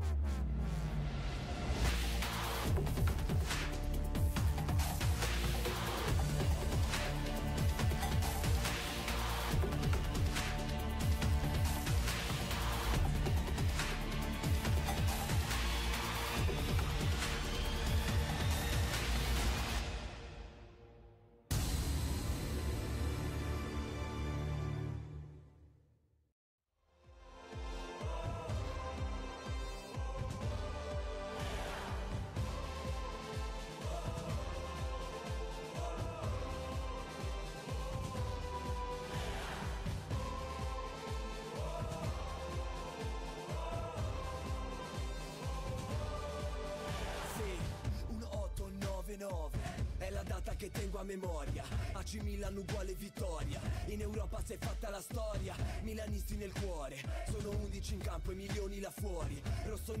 agnisti nel cuore Sono 11 in campo e milioni là fuori Rosso